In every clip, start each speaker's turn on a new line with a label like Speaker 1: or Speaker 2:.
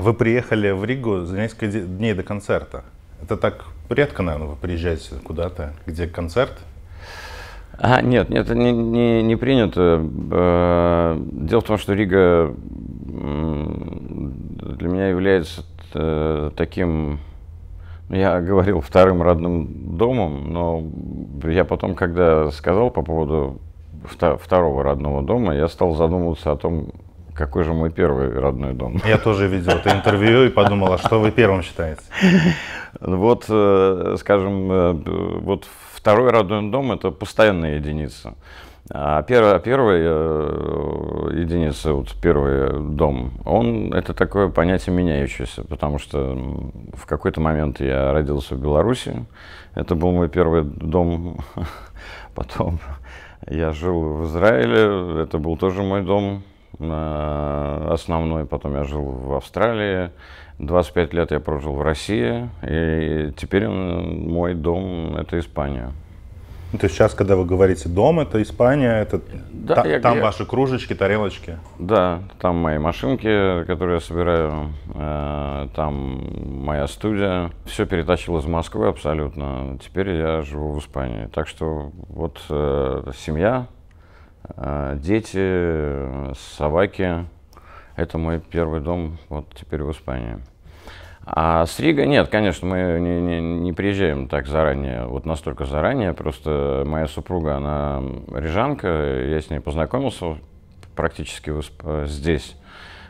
Speaker 1: Вы приехали в Ригу за несколько дней до концерта. Это так редко, наверное, вы приезжаете куда-то, где концерт? А, нет, это не,
Speaker 2: не, не принято. Э, дело в том, что Рига для меня является э, таким, ну, я говорил, вторым родным домом, но я потом, когда сказал по поводу второго родного дома, я стал задумываться о том, какой же мой первый родной дом. Я
Speaker 1: тоже видел это интервью
Speaker 2: и подумал, а что вы первым считаете? Вот, э, скажем, э, вот второй родной дом – это постоянная единица. А первая, первая э, единица, вот первый дом, он это такое понятие меняющееся, потому что в какой-то момент я родился в Беларуси, это был мой первый дом, потом я жил в Израиле, это был тоже мой дом, Э, основной, потом я жил в Австралии, 25 лет я прожил в России, и теперь мой дом — это Испания.
Speaker 1: Ну, то есть сейчас, когда вы говорите дом, это Испания, это да, та, я, там я... ваши кружечки, тарелочки.
Speaker 2: Да, там мои машинки, которые я собираю, э, там моя студия. Все перетащил из Москвы абсолютно. Теперь я живу в Испании. Так что вот э, семья, а, дети, собаки. Это мой первый дом, вот теперь в Испании. А с Рига нет, конечно, мы не, не, не приезжаем так заранее, вот настолько заранее. Просто моя супруга, она рижанка, я с ней познакомился практически здесь.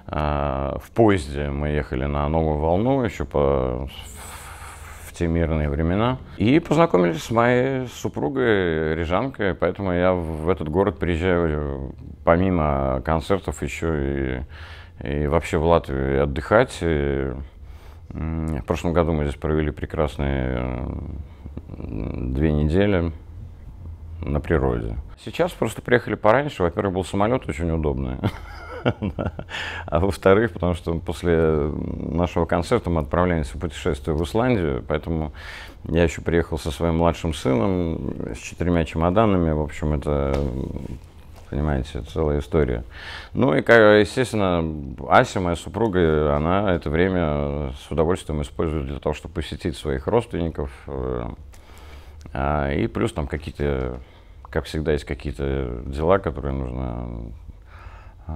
Speaker 2: А, в поезде мы ехали на новую волну еще по те мирные времена. И познакомились с моей супругой Рижанкой, поэтому я в этот город приезжаю помимо концертов еще и, и вообще в Латвию отдыхать. И в прошлом году мы здесь провели прекрасные две недели на природе. Сейчас просто приехали пораньше. Во-первых, был самолет очень удобный. а во-вторых, потому что после нашего концерта мы отправляемся в путешествие в Исландию, поэтому я еще приехал со своим младшим сыном с четырьмя чемоданами, в общем, это понимаете, целая история. Ну и, естественно, Ася, моя супруга, она это время с удовольствием использует для того, чтобы посетить своих родственников. А, и плюс там какие-то, как всегда, есть какие-то дела, которые нужно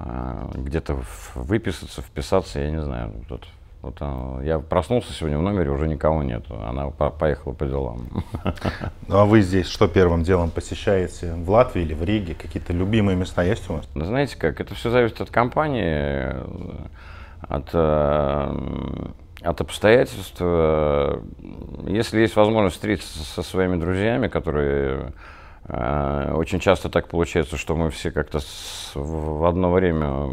Speaker 2: а, где-то выписаться, вписаться, я не знаю. Тут, вот, а, я проснулся сегодня в номере, уже никого нет. Она по
Speaker 1: поехала по делам. Ну а вы здесь что первым делом посещаете? В Латвии или в Риге? Какие-то любимые места есть у вас?
Speaker 2: Да знаете как, это все зависит от компании, от, э, от обстоятельств. Если есть возможность встретиться со своими друзьями, которые Э, очень часто так получается, что мы все как-то в одно время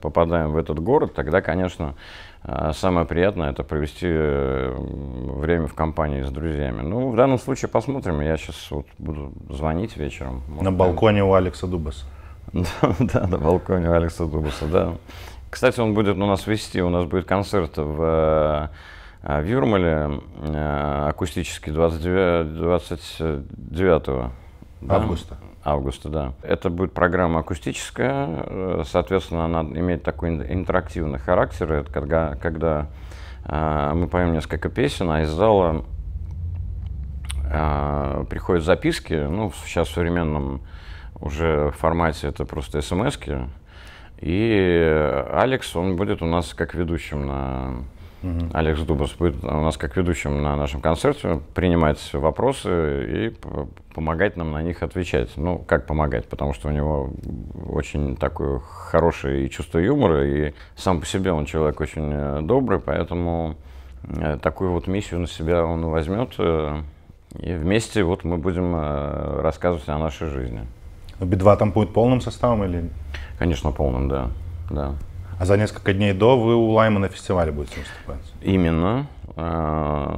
Speaker 2: попадаем в этот город. Тогда, конечно, э, самое приятное это провести э, время в компании с друзьями. Ну, в данном случае посмотрим. Я сейчас вот буду звонить вечером.
Speaker 1: Может, на балконе у Алекса Дубаса. Да, на балконе у Алекса Дубаса, да. Кстати, он
Speaker 2: будет у нас вести, у нас будет концерт в а в Юрмале э, акустически 29, 29 да? августа. Августа, да. Это будет программа акустическая, э, соответственно, она имеет такой интерактивный характер, это когда, когда э, мы поем несколько песен, а из зала э, приходят записки, ну, сейчас в современном уже формате это просто смс И Алекс, он будет у нас как ведущим на Угу. Алекс Дубас будет у нас как ведущим на нашем концерте принимать вопросы и помогать нам на них отвечать. Ну, как помогать, потому что у него очень такое хорошее чувство юмора, и сам по себе он человек очень э, добрый, поэтому э, такую вот миссию на себя он возьмет, э, и вместе вот мы будем рассказывать о нашей жизни.
Speaker 1: Би-2 там будет полным составом или? Конечно, полным, да. да. А за несколько дней до вы у Лайма на фестивале будете выступать?
Speaker 2: Именно.
Speaker 1: А,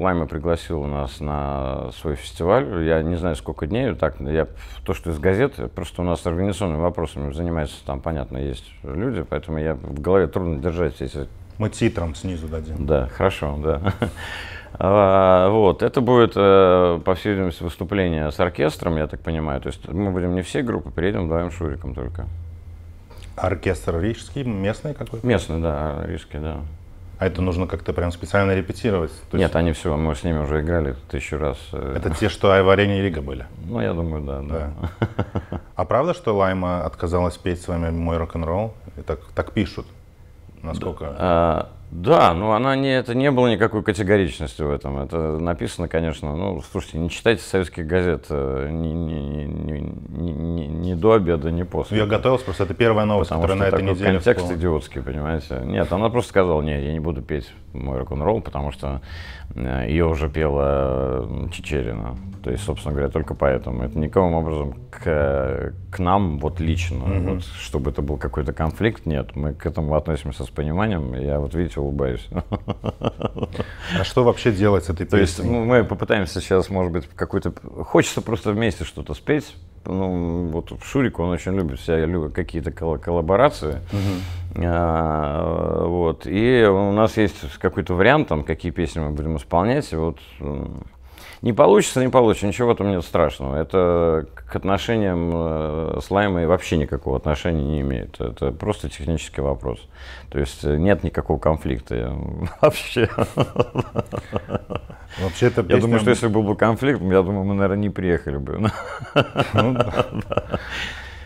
Speaker 2: Лайма пригласил нас на свой фестиваль. Я не знаю, сколько дней. Так, я, то, что из газет, просто у нас организационными вопросами занимаются, там, понятно, есть люди, поэтому я в голове трудно держать все эти...
Speaker 1: Мы титром снизу дадим. Да,
Speaker 2: хорошо, да. А, вот, это будет, э, по всей видимости, выступление с оркестром, я так понимаю. То есть мы будем не все группы, приедем вдвоем с Шуриком только.
Speaker 1: Оркестр рижский, местный какой-то? Местный, да, рижский, да. А это нужно как-то прям специально репетировать?
Speaker 2: Нет, есть... они все, мы с ними уже играли тысячу раз. Э. Это те,
Speaker 1: что Айварени и Рига были? Ну, я думаю, да. да. да. А правда, что Лайма отказалась петь с вами мой рок-н-ролл? И так, так пишут? Насколько? Да,
Speaker 2: а, да, ну она не, это не было никакой категоричности в этом. Это написано, конечно, ну, слушайте, не читайте советских газет э, ни, ни, ни, ни, ни, ни до обеда, ни после. Я
Speaker 1: готовился, просто это первая новость,
Speaker 2: Потому которая что на этой неделе. контекст вспомнил. идиотский, понимаете. Нет, она просто сказала, нет, я не буду петь мой рок-н-ролл, потому что э, ее уже пела Чечерина. То есть, собственно говоря, только поэтому. Это никаким образом к, к нам вот лично, mm-hmm. вот, чтобы это был какой-то конфликт, нет. Мы к этому относимся с пониманием. Я вот, видите, тебя улыбаешься. А что вообще делать с этой песней? То есть ну, мы попытаемся сейчас, может быть, какой-то... Хочется просто вместе что-то спеть. Ну, вот Шурик, он очень любит вся какие-то кол- коллаборации. А, вот. И у нас есть какой-то вариант, там, какие песни мы будем исполнять. И вот не получится, не получится, ничего там нет страшного. Это к отношениям э, с Лаймой вообще никакого отношения не имеет. Это просто технический вопрос. То есть э, нет никакого конфликта вообще.
Speaker 1: Вообще это Я думаю, что если был бы конфликт, я думаю, мы, наверное, не приехали бы. Ну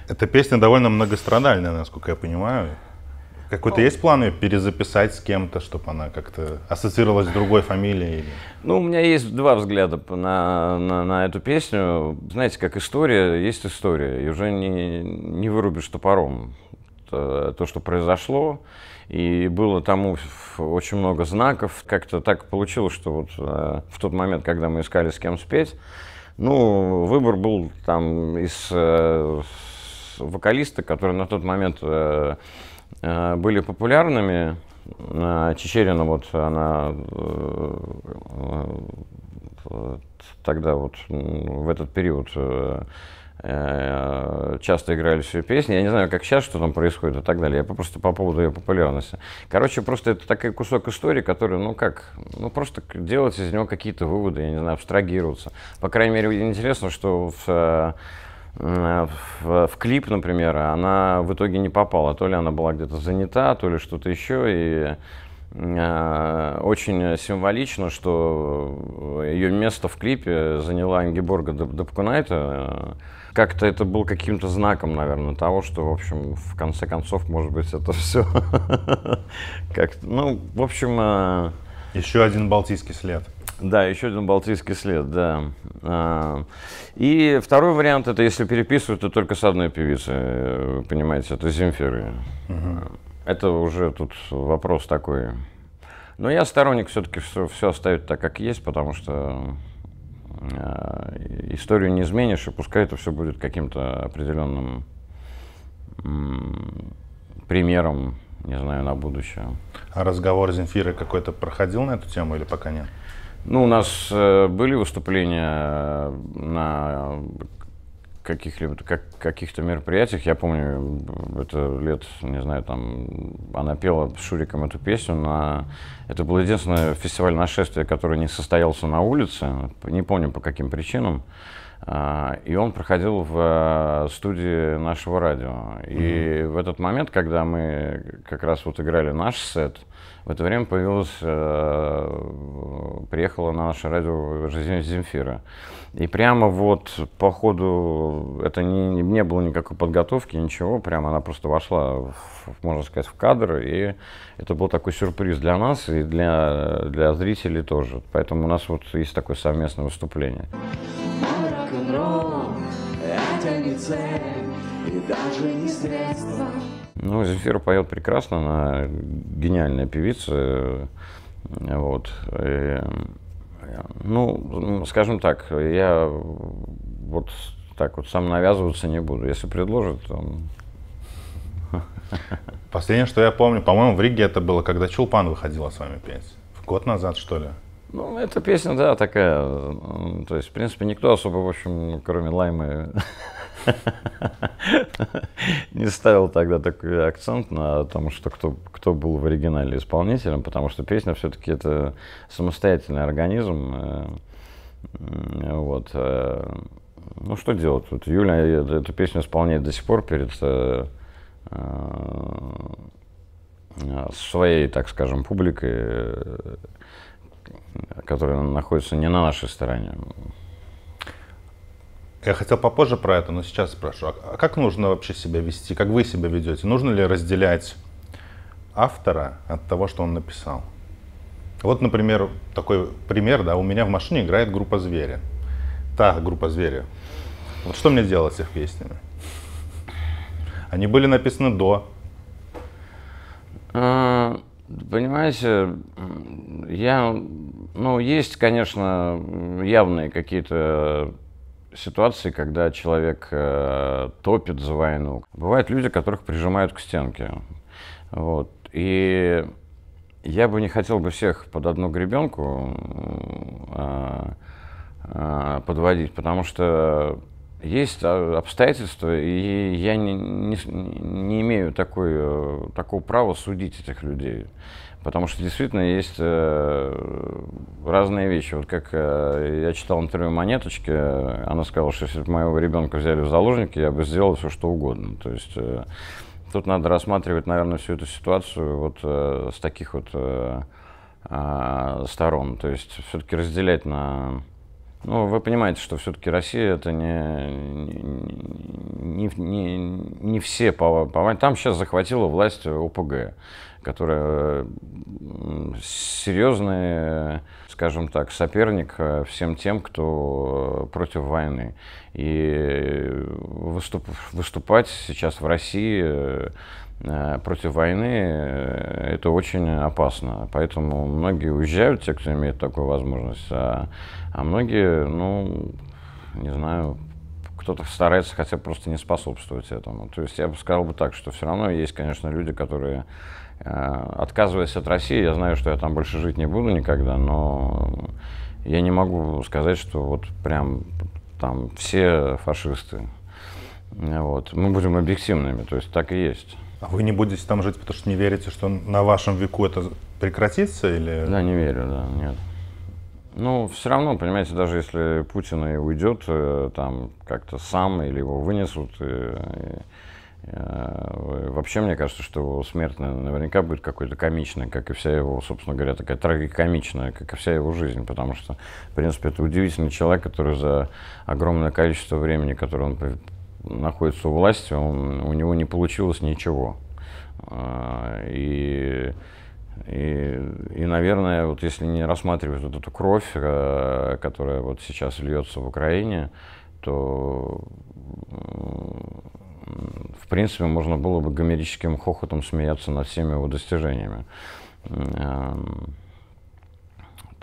Speaker 1: эта песня довольно многострадальная, насколько я понимаю. Какой-то есть планы перезаписать с кем-то, чтобы она как-то ассоциировалась с другой фамилией? Или...
Speaker 2: Ну, у меня есть два взгляда на, на, на эту песню. Знаете, как история, есть история. И уже не, не вырубишь топором то, то, что произошло. И было тому очень много знаков. Как-то так получилось, что вот э, в тот момент, когда мы искали с кем спеть, ну, выбор был там из э, вокалиста, который на тот момент э, Э, были популярными. Э, Чечерина вот она э, тогда вот в этот период часто играли свои песни. Я не знаю, как сейчас, что там происходит и так далее. Я просто по поводу ее популярности. Короче, просто это такой кусок истории, который, ну как, ну просто делать из него какие-то выводы, я не знаю, абстрагироваться. По крайней мере, интересно, что в Э, в, в клип, например, а она в итоге не попала. То ли она была где-то занята, то ли что-то еще. И э, очень символично, что ее место в клипе заняла Ингеборга Дапкунайта. Как-то это был каким-то знаком, наверное, того, что, в общем, в конце концов, может быть, это все как-то, ну, в общем, э, еще один балтийский след. Да, еще один балтийский след, да. А, и второй вариант, это если переписывают, то только с одной певицей, э, понимаете, это Земфиры. Угу. Это уже тут вопрос такой. Но я сторонник все-таки все, все оставить так, как есть, потому что а, историю не изменишь, и пускай это все будет
Speaker 1: каким-то определенным примером не знаю, на будущее. А разговор Земфиры какой-то проходил на эту тему или пока нет?
Speaker 2: Ну, у нас э, были выступления э, на каких-либо как, каких-то мероприятиях. Я помню, это лет, не знаю, там, она пела с Шуриком эту песню. На... Это был единственный фестиваль нашествия, который не состоялся на улице. Не помню, по каким причинам. А, и он проходил в э, студии нашего радио. И mm-hmm. в этот момент, когда мы как раз вот играли наш сет, в это время появилась, э, приехала на наше радио «Жизнь Земфира». И прямо вот по ходу, это не, не было никакой подготовки, ничего, прямо она просто вошла, в, можно сказать, в кадр, и это был такой сюрприз для нас и для, для зрителей тоже. Поэтому у нас вот есть такое совместное выступление цель и даже не средства. Ну, Земфира поет прекрасно, она гениальная певица. Э, вот. И, э, ну, скажем так, я вот так вот сам
Speaker 1: навязываться не буду. Если предложат, то... Последнее, что я помню, по-моему, в Риге это было, когда Чулпан выходила с вами петь. В год назад, что ли?
Speaker 2: Ну, эта песня, да, такая. То есть, в принципе, никто особо, в общем, кроме Лаймы, не ставил тогда такой акцент на том, что кто, кто был в оригинале исполнителем, потому что песня все-таки это самостоятельный организм. Э, вот. Э, ну, что делать? Вот Юля эту песню исполняет до сих пор перед э, своей, так скажем, публикой которые
Speaker 1: находятся не на нашей стороне. Я хотел попозже про это, но сейчас спрошу. А, а как нужно вообще себя вести? Как вы себя ведете? Нужно ли разделять автора от того, что он написал? Вот, например, такой пример, да, у меня в машине играет группа «Звери». Та группа «Звери». Вот что мне делать с их песнями? Они были написаны до. А, Понимаете, я, ну, есть,
Speaker 2: конечно, явные какие-то ситуации, когда человек э, топит за войну. Бывают люди, которых прижимают к стенке. Вот. И я бы не хотел бы всех под одну гребенку э, э, подводить, потому что есть а, обстоятельства, и я не, не, не имею такой, э, такого права судить этих людей. Потому что действительно есть э, разные вещи. Вот как э, я читал интервью Монеточки, э, она сказала, что если бы моего ребенка взяли в заложники, я бы сделал все, что угодно. То есть э, тут надо рассматривать, наверное, всю эту ситуацию вот э, с таких вот э, э, сторон. То есть все-таки разделять на ну, вы понимаете, что все-таки Россия это не, не, не, не все по Там сейчас захватила власть ОПГ, которая серьезный, скажем так, соперник э, всем тем, кто против войны. И выступ, выступать сейчас в России э, Э, против войны э, это очень опасно. Поэтому многие уезжают, те, кто имеет такую возможность, а, а многие, ну, не знаю, кто-то старается хотя бы просто не способствовать этому. То есть я бы сказал бы так, что все равно есть, конечно, люди, которые, э, отказываясь от России, я знаю, что я там больше жить не буду никогда, но я не могу сказать, что вот прям там все фашисты. Вот. Мы будем объективными, то есть так и есть.
Speaker 1: А вы не будете там жить, потому что не верите, что на вашем веку это прекратится или? Да,
Speaker 2: не верю, да, нет. Ну, все равно, понимаете, даже если Путин и уйдет э, там как-то сам или его вынесут, и, и, и, вообще мне кажется, что его смерть наверняка будет какой-то комичной, как и вся его, собственно говоря, такая трагикомичная, как и вся его жизнь, потому что, в принципе, это удивительный человек, который за огромное количество времени, которое он находится у власти, он, у него не получилось ничего. А, и, и, и, наверное, вот если не рассматривать вот эту кровь, э, которая вот сейчас льется в Украине, то в принципе можно было бы гомерическим хохотом смеяться над всеми его достижениями. То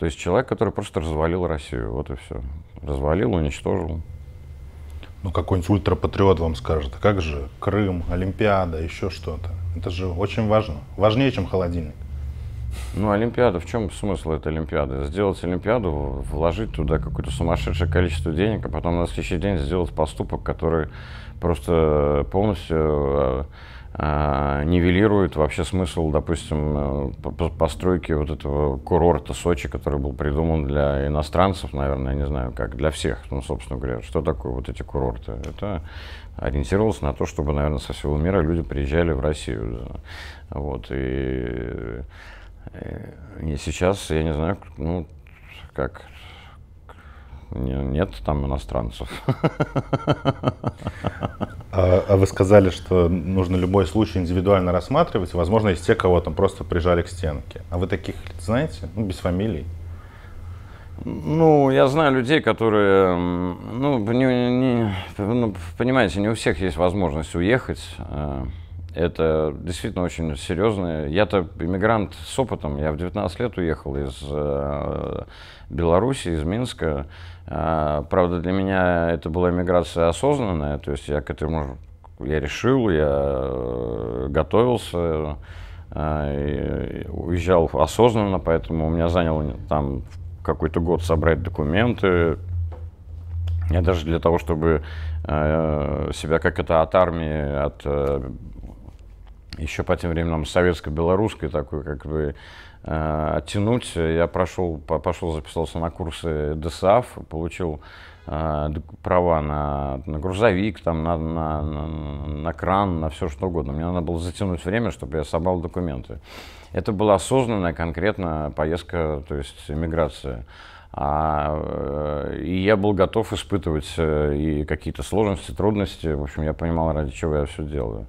Speaker 2: есть человек, который просто
Speaker 1: развалил Россию, вот и все. Развалил, уничтожил ну, какой-нибудь ультрапатриот вам скажет, а как же Крым, Олимпиада, еще что-то. Это же очень важно. Важнее, чем холодильник.
Speaker 2: Ну, Олимпиада, в чем смысл этой Олимпиады? Сделать Олимпиаду, вложить туда какое-то сумасшедшее количество денег, а потом на следующий день сделать поступок, который просто полностью а, а, нивелирует вообще смысл, допустим, э, постройки вот этого курорта Сочи, который был придуман для иностранцев, наверное, я не знаю как, для всех, ну, собственно говоря. Что такое вот эти курорты? Это ориентировалось на то, чтобы, наверное, со всего мира люди приезжали в Россию. Вот, и, э, и сейчас, я не знаю, ну, как
Speaker 1: нет там иностранцев. А, а вы сказали, что нужно любой случай индивидуально рассматривать. Возможно, есть те, кого там просто прижали к стенке. А вы таких знаете? Ну, без фамилий.
Speaker 2: Ну, я знаю людей, которые, ну, не, не, ну, понимаете, не у всех есть возможность уехать. А, это действительно очень серьезно. Я-то иммигрант с опытом. Я в 19 лет уехал из э, Беларуси, из Минска. А, правда, для меня это была иммиграция осознанная. То есть я к этому я решил, я э, готовился, а, уезжал осознанно, поэтому у меня заняло там какой-то год собрать документы, я даже для того, чтобы э, себя как это от армии, от еще по тем временам советско-белорусской такой, как бы э, оттянуть. Я прошел, пошел, записался на курсы ДСАФ, получил э, права на, на грузовик, там, на, на, на, на кран, на все что угодно. Мне надо было затянуть время, чтобы я собрал документы. Это была осознанная конкретно поездка, то есть иммиграция, А, э, и я был готов испытывать и какие-то сложности, трудности. В общем, я понимал, ради чего я все делаю.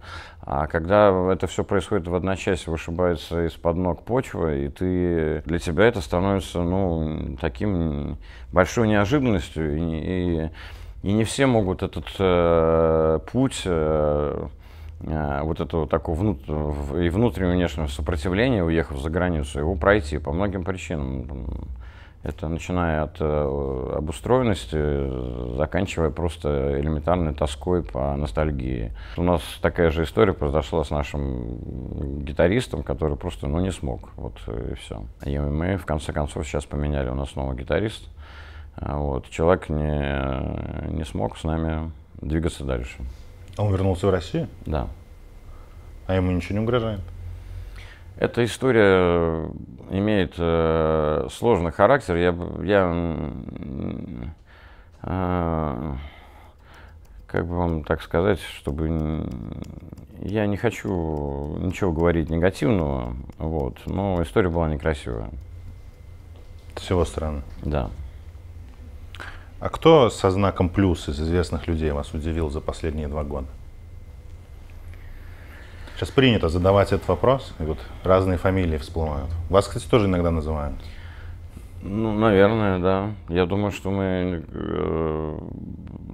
Speaker 2: А когда это все происходит в одночасье, вышибается из-под ног почва, и ты, для тебя это становится ну, таким большой неожиданностью, и, и, и не все могут этот э, путь э, э вот этого такого внут... и внутреннего внешнего сопротивления, уехав за границу, его пройти по многим причинам. Это начиная от э, обустроенности, заканчивая просто элементарной тоской по ностальгии. У нас такая же история произошла с нашим гитаристом, который просто ну, не смог. Вот э, и все. И мы в конце концов сейчас поменяли у нас снова гитарист. А, вот. Человек не, не смог с нами двигаться дальше.
Speaker 1: А он вернулся в Россию? Да. А ему ничего не угрожает?
Speaker 2: Эта история э, имеет э, сложный характер. Я, я э, как бы вам так сказать, чтобы я не хочу ничего говорить негативного,
Speaker 1: вот, но история была некрасивая. С его стороны? Да. А кто со знаком плюс из известных людей вас удивил за последние два года? Сейчас принято задавать этот вопрос, и вот разные фамилии всплывают. Вас, кстати, тоже иногда называют. Ну, наверное,
Speaker 2: да. Я думаю, что мы, э,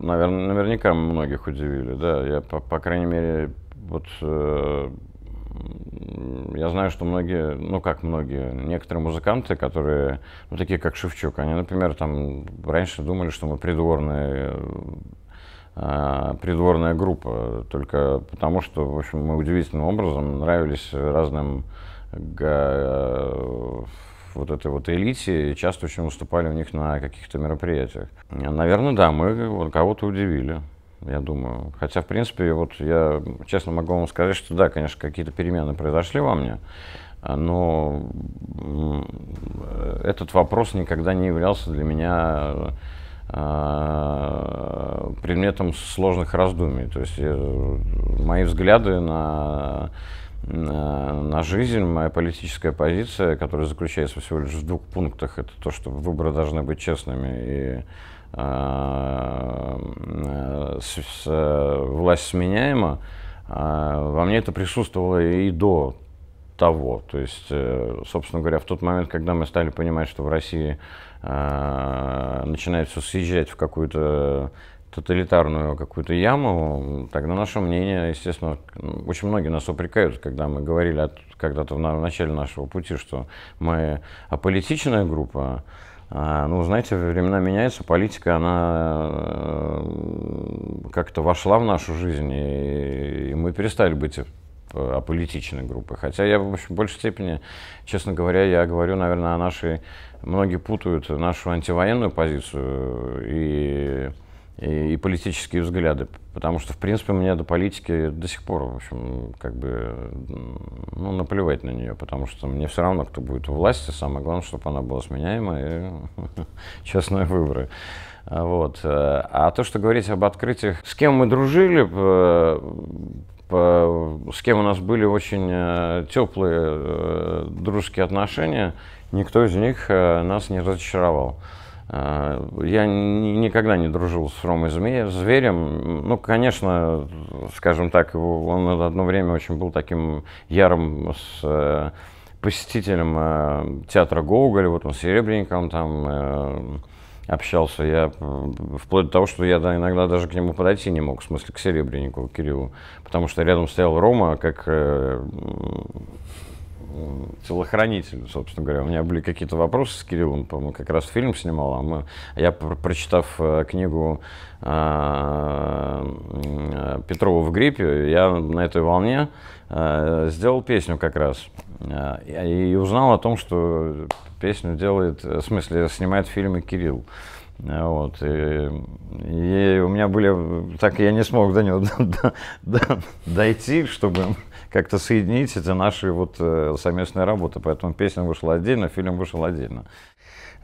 Speaker 2: наверное, наверняка многих удивили, да. Я, по, по крайней мере, вот э, я знаю, что многие, ну как многие, некоторые музыканты, которые, ну такие как Шевчук, они, например, там раньше думали, что мы придворные э, Э, придворная группа, только потому что, в общем, мы удивительным образом нравились разным э, вот этой вот элите и часто очень выступали у них на каких-то мероприятиях. Наверное, да, мы кого-то удивили, я думаю. Хотя, в принципе, вот я честно могу вам сказать, что да, конечно, какие-то перемены произошли во мне, но э, этот вопрос никогда не являлся для меня Э, предметом сложных раздумий. То есть э, мои взгляды на, на, на жизнь, моя политическая позиция, которая заключается всего лишь в двух пунктах, это то, что выборы должны быть честными и э, с, с, власть сменяема, э, во мне это присутствовало и до того. То есть, собственно говоря, в тот момент, когда мы стали понимать, что в России а, начинает все съезжать в какую-то тоталитарную какую-то яму, тогда наше мнение, естественно, очень многие нас упрекают, когда мы говорили когда-то в, начале нашего пути, что мы аполитичная группа, а, ну, знаете, времена меняются, политика, она э, как-то вошла в нашу жизнь, и мы перестали быть Э, аполитичной группы. Хотя я, в общем, в большей степени, честно говоря, я говорю, наверное, о нашей... Многие путают нашу антивоенную позицию э, и и, и политические взгляды. Потому что, в принципе, мне до политики до сих пор, в общем, как бы, ну, наплевать на нее, потому что мне все равно, кто будет у власти, самое главное, чтобы она была сменяемая, и честные выборы. Вот. Э, а то, что говорить об открытиях, с кем мы дружили, Э, с кем у нас были очень э, теплые э, дружеские отношения, никто из них нас не разочаровал. Я никогда не дружил с Ромой Зверем. Ну, конечно, скажем так, он одно время очень был таким ярым с посетителем театра Гоголя, вот он с Серебренником там общался. Я э, вплоть до того, что я да, иногда даже к нему подойти не мог, в смысле к Серебренникову, к Кириллу. Потому что рядом стоял Рома, как э, телохранитель, собственно говоря. У меня были какие-то вопросы с Кириллом, по-моему, как раз фильм снимал, а мы, я, прочитав э, книгу э, э, Петрова в гриппе, я на этой волне э, сделал песню как раз. Э, и узнал о том, что песню делает, э, в смысле, снимает фильмы Кирилл. Э, вот. И, и у меня были... Так я не смог до него до, до, дойти, чтобы как-то соединить эти наши вот совместные работы. Поэтому песня вышла отдельно, фильм вышел отдельно.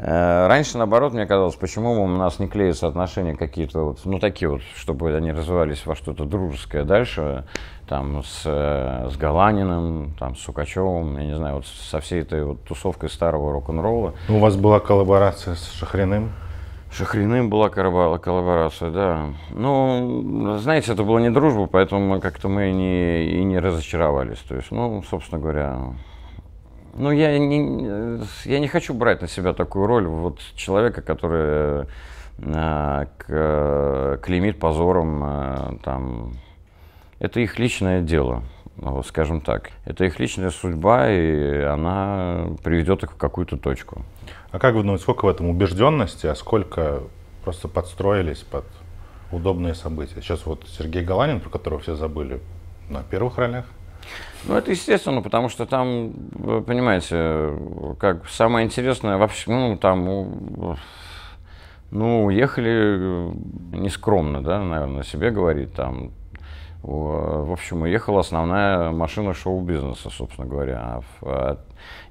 Speaker 2: Э, раньше, наоборот, мне казалось, почему у нас не клеятся отношения какие-то, вот, ну, такие вот, чтобы они развивались во что-то дружеское дальше, там, с, э, с Галаниным, там, с Сукачевым, я не знаю, вот со всей этой вот тусовкой старого рок-н-ролла.
Speaker 1: У вас была коллаборация с Шахриным?
Speaker 2: Шахриным была коллаборация, да. Ну, знаете, это была не дружба, поэтому как-то мы не, и не разочаровались. То есть, ну, собственно говоря, ну, я не, я не хочу брать на себя такую роль вот человека, который э, к, клеймит позором. Э, там. Это их личное дело, скажем так. Это их личная судьба, и она приведет их в какую-то точку.
Speaker 1: А как вы думаете, сколько в этом убежденности, а сколько просто подстроились под удобные события? Сейчас вот Сергей Галанин, про которого все забыли, на первых ролях.
Speaker 2: Ну, это естественно, потому что там, понимаете, как самое интересное вообще, ну, там, ну, уехали э, нескромно, да, наверное, себе говорить, там, в общем, уехала основная машина шоу-бизнеса, собственно говоря. А а,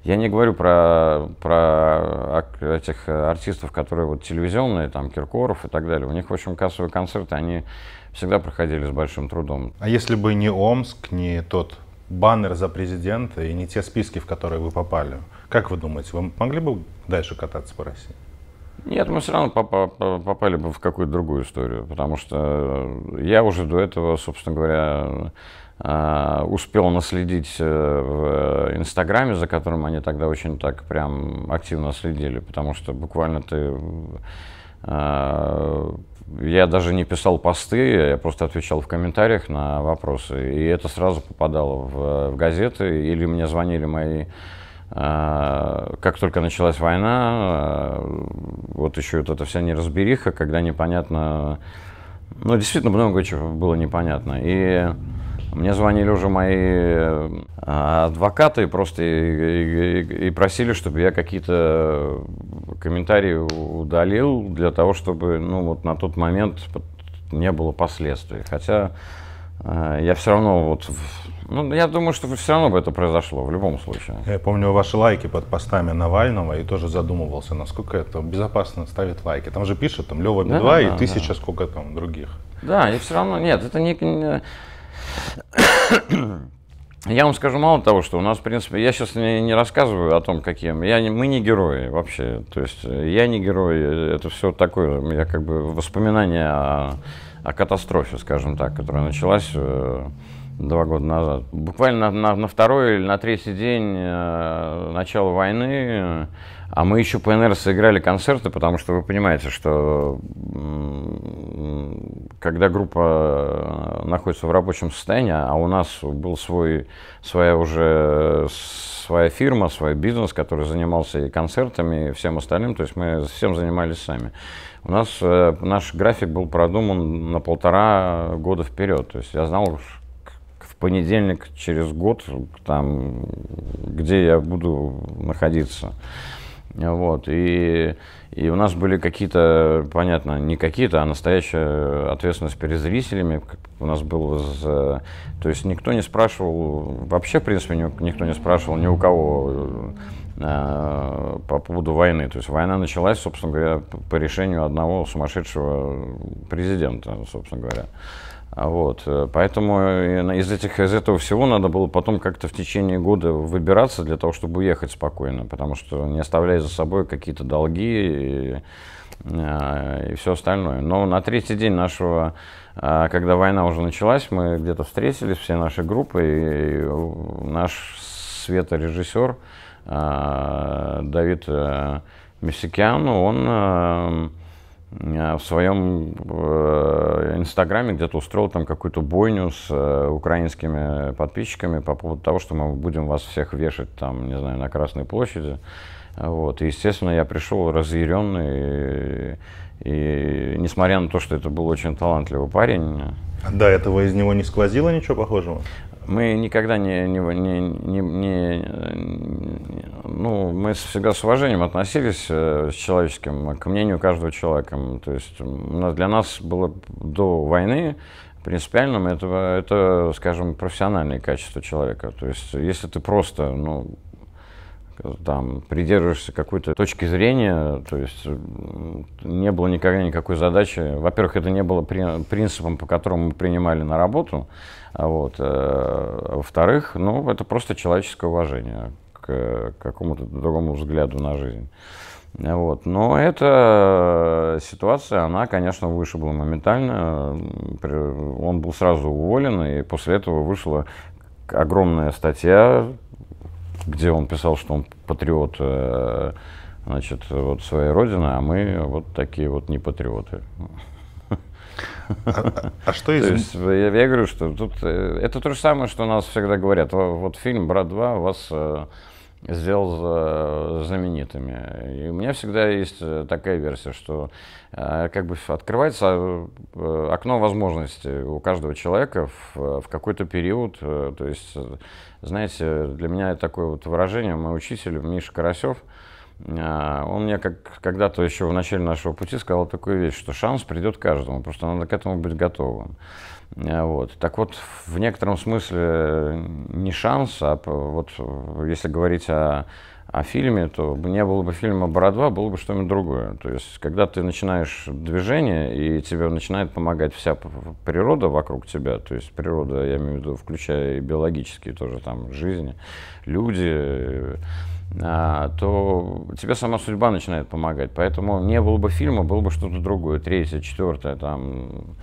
Speaker 2: я не говорю про, про этих артистов, которые вот телевизионные, там, Киркоров и так далее. У них, в общем, кассовые концерты, они всегда проходили с большим трудом.
Speaker 1: А если бы не Омск, не тот баннер за президента и не те списки, в которые вы попали. Как вы думаете, вы могли бы дальше кататься по России?
Speaker 2: Нет, мы все равно попали бы в какую-то другую историю, потому что э, я уже до этого, собственно говоря, э, успел наследить э, в Инстаграме, за которым они тогда очень так прям активно следили, потому что буквально ты я даже не писал посты, я просто отвечал в комментариях на вопросы. И это сразу попадало в, в газеты, или мне звонили мои а, как только началась война, а, вот еще вот эта вся неразбериха, когда непонятно, ну, действительно много чего было непонятно. И мне звонили уже мои э, адвокаты просто и, и, и просили, чтобы я какие-то комментарии удалил для того, чтобы ну, вот на тот момент не было последствий. Хотя э, я все равно вот... Ну, я думаю, что все равно бы это произошло, в любом случае.
Speaker 1: Я помню ваши лайки под постами Навального и тоже задумывался, насколько это безопасно ставить лайки. Там же пишут, там, Лева би да, и да, тысяча да. сколько там других.
Speaker 2: Да, и все равно, нет, это
Speaker 1: не...
Speaker 2: Я вам скажу мало того, что у нас, в принципе, я сейчас не, не рассказываю о том, какие я, мы не герои вообще, то есть э, я не герой, э, это все такое, я как бы воспоминания о, о катастрофе, скажем так, которая началась э, два года назад. Буквально на, на, на второй или на третий день э, начала войны а мы еще по НР сыграли концерты, потому что вы понимаете, что когда группа э, находится в рабочем состоянии, а у нас был свой, своя уже э, своя фирма, свой бизнес, который занимался и концертами, и всем остальным, то есть мы всем занимались сами. У нас э, наш график был продуман на полтора года вперед, то есть я знал, понедельник через год, там, где я буду находиться. Вот, и, и у нас были какие-то, понятно, не какие-то, а настоящая ответственность перед зрителями. У нас был, за, то есть никто не спрашивал, вообще, в принципе, никто не спрашивал ни у кого э, по поводу войны. То есть война началась, собственно говоря, по решению одного сумасшедшего президента, собственно говоря. А вот, э, поэтому э, из, этих, из этого всего надо было потом как-то в течение года выбираться для того, чтобы уехать спокойно, потому что не оставляя за собой какие-то долги и, э, и все остальное. Но на третий день нашего, когда война уже началась, мы где-то встретились, все наши группы, и наш светорежиссер Давид Месикян, он Э, в своем э, инстаграме где-то устроил там какую-то бойню с э, украинскими подписчиками по поводу того, что мы будем вас всех вешать там, не знаю, на Красной площади. Вот. И, естественно, я пришел разъяренный, и, и несмотря на то, что это был очень талантливый парень. да этого из него не сквозило ничего похожего? мы никогда не, не, не, не, не ну, мы всегда с уважением относились э, с человеческим к мнению каждого человека. То есть для нас было до войны принципиальным это, это, скажем, профессиональные качества человека. То есть если ты просто, ну, там, придерживаешься какой-то точки зрения, то есть не было никогда никакой задачи. Во-первых, это не было принципом, по которому мы принимали на работу. А вот. Э, во-вторых, ну, это просто человеческое уважение к, к какому-то другому взгляду на жизнь. Вот. Но эта ситуация, она, конечно, выше была моментально. Он был сразу уволен, и после этого вышла огромная статья, где он писал, что он патриот э, значит, вот своей родины, а мы вот такие вот не патриоты. А, а
Speaker 1: что из... То есть,
Speaker 2: я, я говорю, что тут... Э, это то же самое, что у нас всегда говорят. Вот фильм «Брат 2» вас э, сделал знаменитыми. И у меня всегда есть э, такая версия, что э, как бы открывается э, окно возможностей у каждого человека в, в какой-то период. То есть, знаете, для меня такое вот выражение, мой учитель Миша Карасев, а, он мне как когда-то еще в начале нашего пути сказал такую вещь, что шанс придет каждому, просто надо к этому быть готовым. А, вот. Так вот, в некотором смысле э, не шанс, а вот э, если говорить о, о фильме, то не было бы фильма «Бородва», было бы что-нибудь другое. То есть, когда ты начинаешь движение, и тебе начинает помогать вся природа вокруг тебя, то есть природа, я имею в виду, включая и биологические тоже там жизни, люди, э, а, то тебе сама судьба начинает помогать. Поэтому не было бы фильма, было бы что-то другое, третье, четвертое. Там.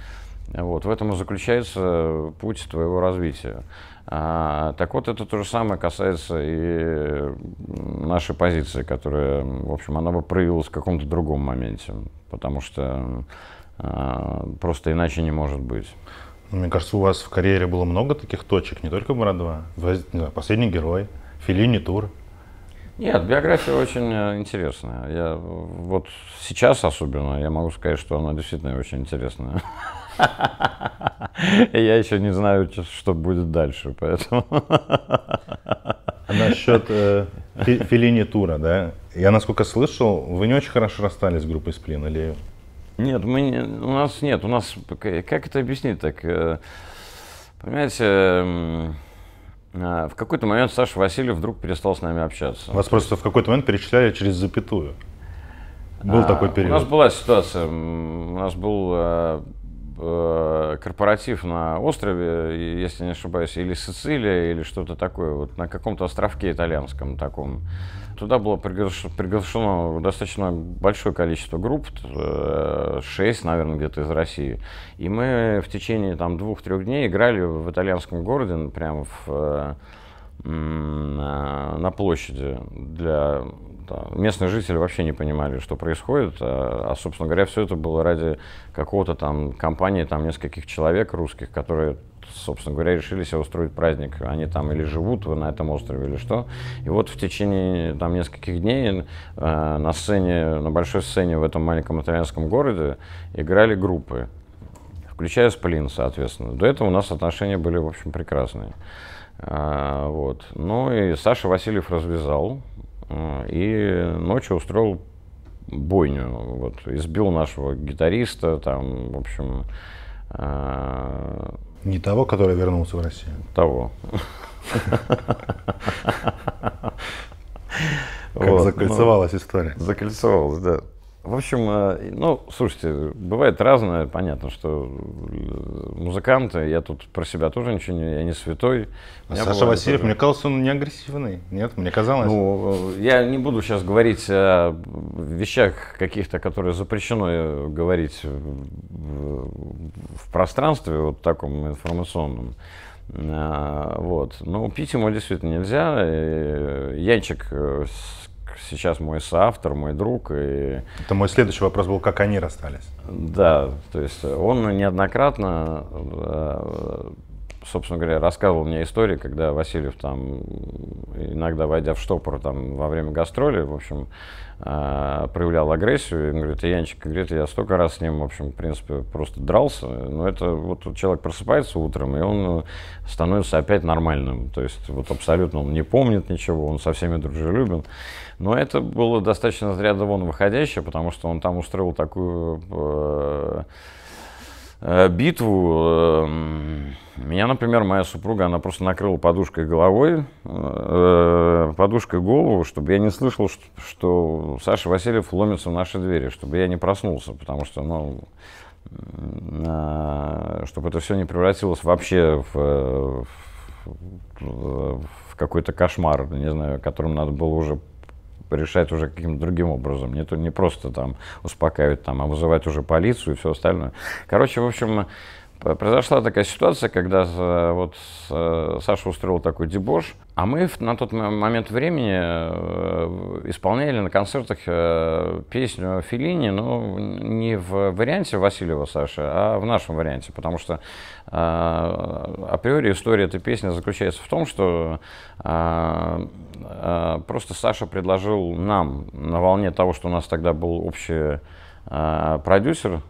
Speaker 2: Вот. В этом и заключается путь твоего развития. А, так вот, это то же самое касается и нашей позиции, которая, в общем, она бы проявилась в каком-то другом моменте,
Speaker 1: потому что а, просто иначе не может быть. Ну, мне кажется, у вас в карьере было много таких точек, не только «Бра-2», «Последний герой», «Филини Тур». Нет, биография
Speaker 2: очень э, интересная. Я вот сейчас особенно, я могу сказать, что она действительно очень интересная. Я
Speaker 1: еще не знаю, что будет дальше, поэтому... А Насчет э, Филини тура, да? Я, насколько слышал, вы не очень хорошо расстались с группой Сплин, или...
Speaker 2: Нет, мы не, у нас нет, у нас... Как это объяснить так? Э, понимаете, эм, а, в какой-то момент Саша Васильев вдруг перестал с
Speaker 1: нами общаться. Вас просто в какой-то момент перечисляли через запятую. Был а, такой период. У нас
Speaker 2: была ситуация. У нас был а, Э, корпоратив на острове, если не ошибаюсь, или Сицилия, или что-то такое, вот на каком-то островке итальянском таком. Туда было приглашено достаточно большое количество групп, 6, э, наверное, где-то из России. И мы в течение там двух-трех дней играли в итальянском городе, прямо в э, на площади для да, местные жители вообще не понимали, что происходит, а, а собственно говоря, все это было ради какого-то там компании, там нескольких человек русских, которые, собственно говоря, решили себе устроить праздник. Они там или живут на этом острове, или что. И вот в течение там нескольких дней э, на сцене, на большой сцене в этом маленьком итальянском городе играли группы, включая Сплин, соответственно. До этого у нас отношения были, в общем, прекрасные. А, вот. Ну и Саша Васильев развязал и ночью устроил бойню, вот, избил нашего гитариста, там, в общем... А,
Speaker 1: Не того, который вернулся в Россию? Того. Как ну, закольцевалась
Speaker 2: история. Закольцевалась, да. В общем, э, ну, слушайте, бывает разное. Понятно, что э, музыканты, я тут про себя тоже ничего не, я не святой. А Саша Васильев, это... мне
Speaker 1: казалось, он не агрессивный. Нет, мне
Speaker 2: казалось. Ну, э, я не буду сейчас говорить о вещах каких-то, которые запрещено говорить в пространстве вот таком информационном. Вот. Ну, пить ему действительно нельзя. Янчик сейчас мой соавтор, мой друг. И... Это мой следующий вопрос был,
Speaker 1: как они расстались.
Speaker 2: Да, то есть он неоднократно э, собственно говоря, рассказывал мне историю, когда Васильев там, иногда войдя в штопор там во время гастроли, в общем, а, проявлял агрессию. И он говорит, Янчик, говорит, я столько раз с ним, в общем, в принципе, просто дрался. Но это вот человек просыпается утром, и он становится опять нормальным. То есть вот абсолютно он не помнит ничего, он со всеми дружелюбен. Но это было достаточно из ряда вон выходящее, потому что он там устроил такую э, Э, битву. Эм, меня, например, моя супруга, она просто накрыла подушкой головой, э, подушкой голову, чтобы я не слышал, что, что Саша Васильев ломится в наши двери, чтобы я не проснулся, потому что, ну, а, чтобы это все не превратилось вообще э, в, в, в какой-то кошмар, не знаю, которым надо было уже решать уже каким-то другим образом. Не, то, не просто там успокаивать, там, а вызывать уже полицию и все остальное. Короче, в общем, Произошла такая ситуация, когда вот э, Саша устроил такой дебош, а мы на тот момент времени э, исполняли на концертах э, песню Филини, но не в варианте Васильева Саши, а в нашем варианте, потому что априори история этой песни заключается в том, что просто Саша предложил нам на волне того, что у нас тогда был общий продюсер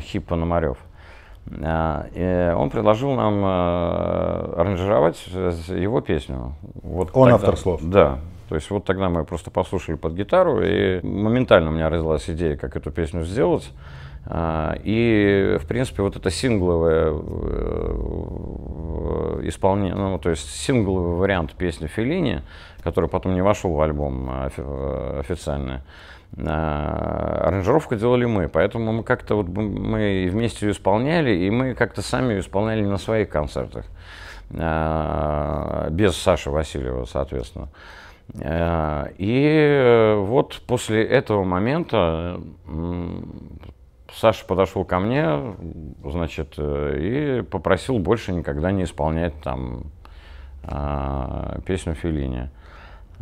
Speaker 2: Хип Пономарев, а, и он предложил нам э, аранжировать его песню. Вот он тогда, автор слов. Да. То есть вот тогда мы просто послушали под гитару, и моментально у меня родилась идея, как эту песню сделать. А, и, в принципе, вот это сингловое э, исполнение, ну, то есть сингловый вариант песни Феллини, который потом не вошел в альбом э, официальный. А, аранжировку делали мы, поэтому мы как-то вот мы вместе ее исполняли, и мы как-то сами ее исполняли на своих концертах, а, без Саши Васильева, соответственно. А, и вот после этого момента Саша подошел ко мне, значит, и попросил больше никогда не исполнять там песню Филини.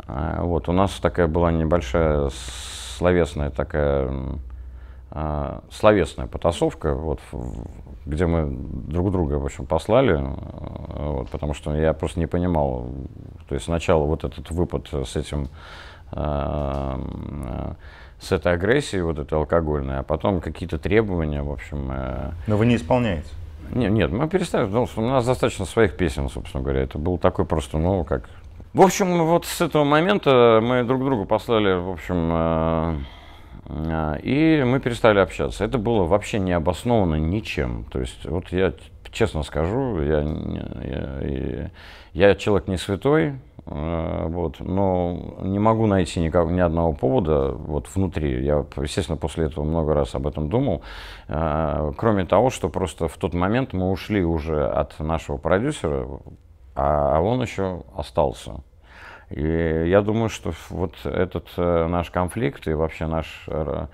Speaker 2: Вот, у нас такая была небольшая словесная такая а, словесная потасовка, вот, где мы друг друга, в общем, послали, э, вот, потому что я просто не понимал, то есть сначала вот этот выпад с этим, а, с этой агрессией, вот этой алкогольной, а потом какие-то требования, в общем. Э,
Speaker 1: Но вы не исполняете?
Speaker 2: Нет, нет, мы перестали, потому что у нас достаточно своих песен, собственно говоря. Это был такой просто, ну, как в общем, вот с этого момента мы друг другу послали, в общем, э, э, и мы перестали общаться. Это было вообще не обосновано ничем. То есть, вот я честно скажу, я, я, я человек не святой, э, вот, но не могу найти никак, ни одного повода вот, внутри. Я, естественно, после этого много раз об этом думал. Кроме того, что просто в тот момент мы ушли уже от нашего продюсера, а, а он еще остался. И я думаю, что вот этот э, наш конфликт и вообще наш э,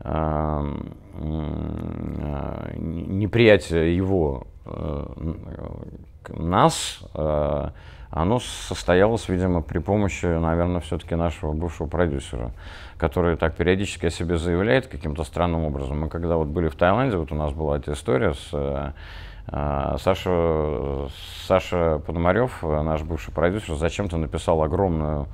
Speaker 2: э, неприятие его нас оно состоялось, видимо, при помощи, наверное, все-таки нашего бывшего продюсера, который так периодически о себе заявляет каким-то странным образом. Мы когда вот были в Таиланде, вот у нас была эта история с э, э, Саша, Саша Пономарев, э, наш бывший продюсер, зачем-то написал огромную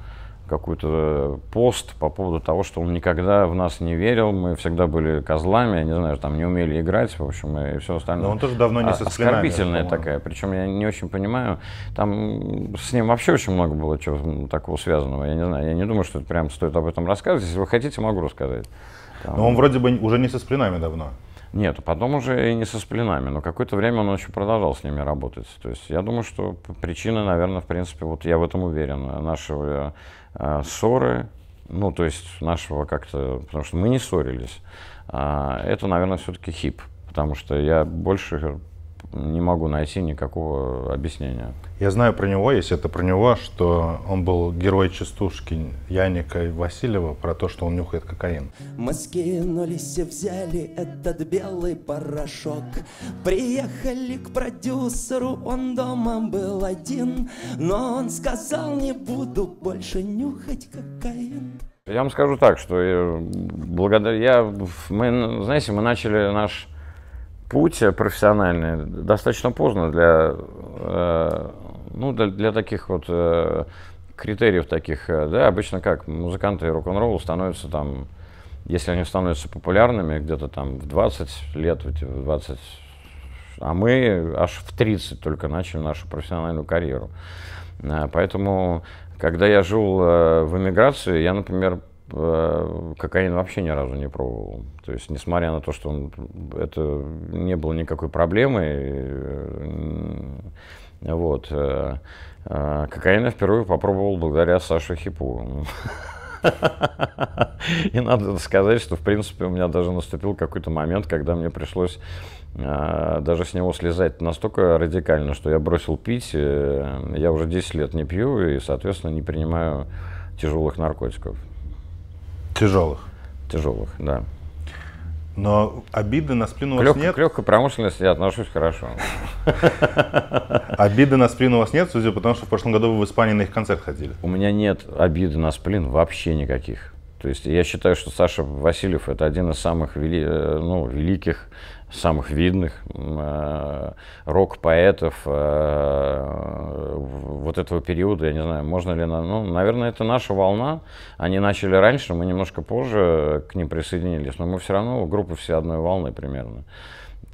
Speaker 2: какой-то пост по поводу того, что он никогда в нас не верил, мы всегда были козлами, я не знаю, там не умели играть, в общем, и все остальное. Но он тоже давно не а, со Оскорбительная такая, причем я не очень понимаю, там с ним вообще очень много было чего такого связанного, я не знаю, я не думаю, что это прям стоит об этом рассказывать, если вы хотите, могу рассказать. Там... Но он вроде
Speaker 1: бы уже не со спинами давно.
Speaker 2: Нет, а потом уже и не со сплинами, но какое-то время он еще продолжал с ними работать. То есть я думаю, что причина, наверное, в принципе, вот я в этом уверен, нашего Э, ссоры, ну, то есть нашего как-то, потому что мы не ссорились, а, это, наверное, все-таки хип, потому что я больше не могу найти
Speaker 1: никакого объяснения. Я знаю про него, если это про него, что он был герой частушки Яника Васильева про то, что он нюхает кокаин. Мы скинулись и взяли этот белый порошок. Приехали к продюсеру, он дома был один, но он сказал, не буду больше нюхать
Speaker 2: кокаин. Я вам скажу так, что я, благодаря... Я, мы, знаете, мы начали наш путь профессиональный достаточно поздно для, э, ну, для, для таких вот э, критериев таких, э, да, обычно как музыканты рок н ролл становятся там, если они становятся популярными где-то там в 20 лет, в 20, а мы аж в 30 только начали нашу профессиональную карьеру. Э, поэтому, когда я жил э, в эмиграции, я, например, Э, кокаин вообще ни разу не пробовал. То есть, несмотря на то, что он, это не было никакой проблемы, э, вот, э, кокаин я впервые попробовал благодаря Саше Хипу. И надо сказать, что, в принципе, у меня даже наступил какой-то момент, когда мне пришлось даже с него слезать настолько радикально, что я бросил пить. Я уже 10 лет не пью и, соответственно, не принимаю тяжелых наркотиков. Тяжелых. Тяжелых, да.
Speaker 1: Но обиды на сплин у вас нет? К легкой промышленности я отношусь хорошо. Обиды на сплин у вас нет, судя потому, что в прошлом году вы в Испании на их концерт ходили. У меня нет обиды
Speaker 2: на сплин вообще никаких. То есть я считаю, что Саша Васильев это один из самых вели, э, ну, великих самых видных э, рок-поэтов э, вот этого периода, я не знаю, можно ли, на, ну, наверное, это наша волна, они начали раньше, мы немножко позже к ним присоединились, но мы все равно, группа все одной волны примерно.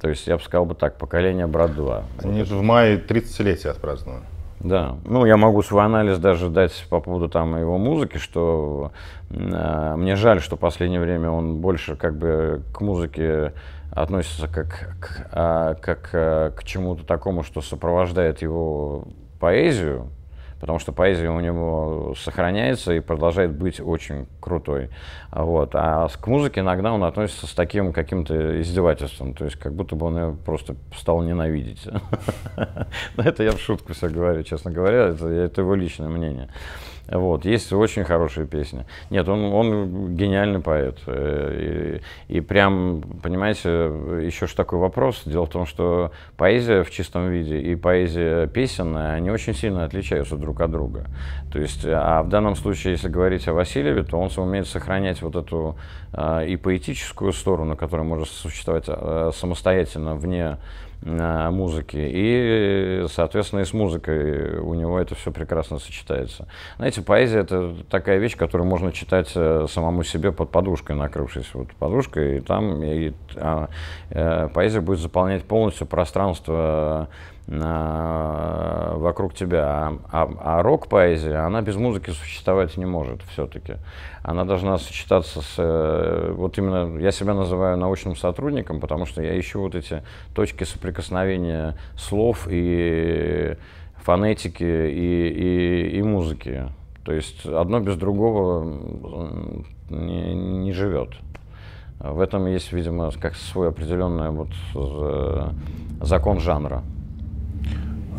Speaker 2: То есть я бы сказал бы так, поколение брат 2. Они вот в мае 30-летие отпраздновали. Да. Ну, я могу свой анализ даже дать по поводу там его музыки, что э, мне жаль, что в последнее время он больше как бы к музыке относится как, к, а, как а, к чему-то такому, что сопровождает его поэзию, потому что поэзия у него сохраняется и продолжает быть очень крутой. Вот. А к музыке иногда он относится с таким каким-то издевательством, то есть как будто бы он ее просто стал ненавидеть. Но это я в шутку все говорю, честно говоря, это его личное мнение. Вот, есть очень хорошая песня. Нет, он, он гениальный поэт. Э, и, и прям, понимаете, еще ж такой вопрос. Дело в том, что поэзия в чистом виде и поэзия песенная, они очень сильно отличаются друг от друга. То есть, а в данном случае, если говорить о Васильеве, то он умеет сохранять вот эту а, и поэтическую сторону, которая может существовать а, самостоятельно вне Э, музыки. И, соответственно, и с музыкой у него это все прекрасно сочетается. Знаете, поэзия — это такая вещь, которую можно читать э, самому себе под подушкой, накрывшись вот подушкой, и там и, а, э, поэзия будет заполнять полностью пространство а, вокруг тебя. А, а, а рок-поэзия, она без музыки существовать не может все-таки. Она должна сочетаться с... Э, вот именно я себя называю научным сотрудником, потому что я ищу вот эти точки соприкосновения слов и фонетики и, и, и музыки. То есть одно без другого не, не живет. В этом есть, видимо,
Speaker 1: как свой определенный вот э, закон жанра.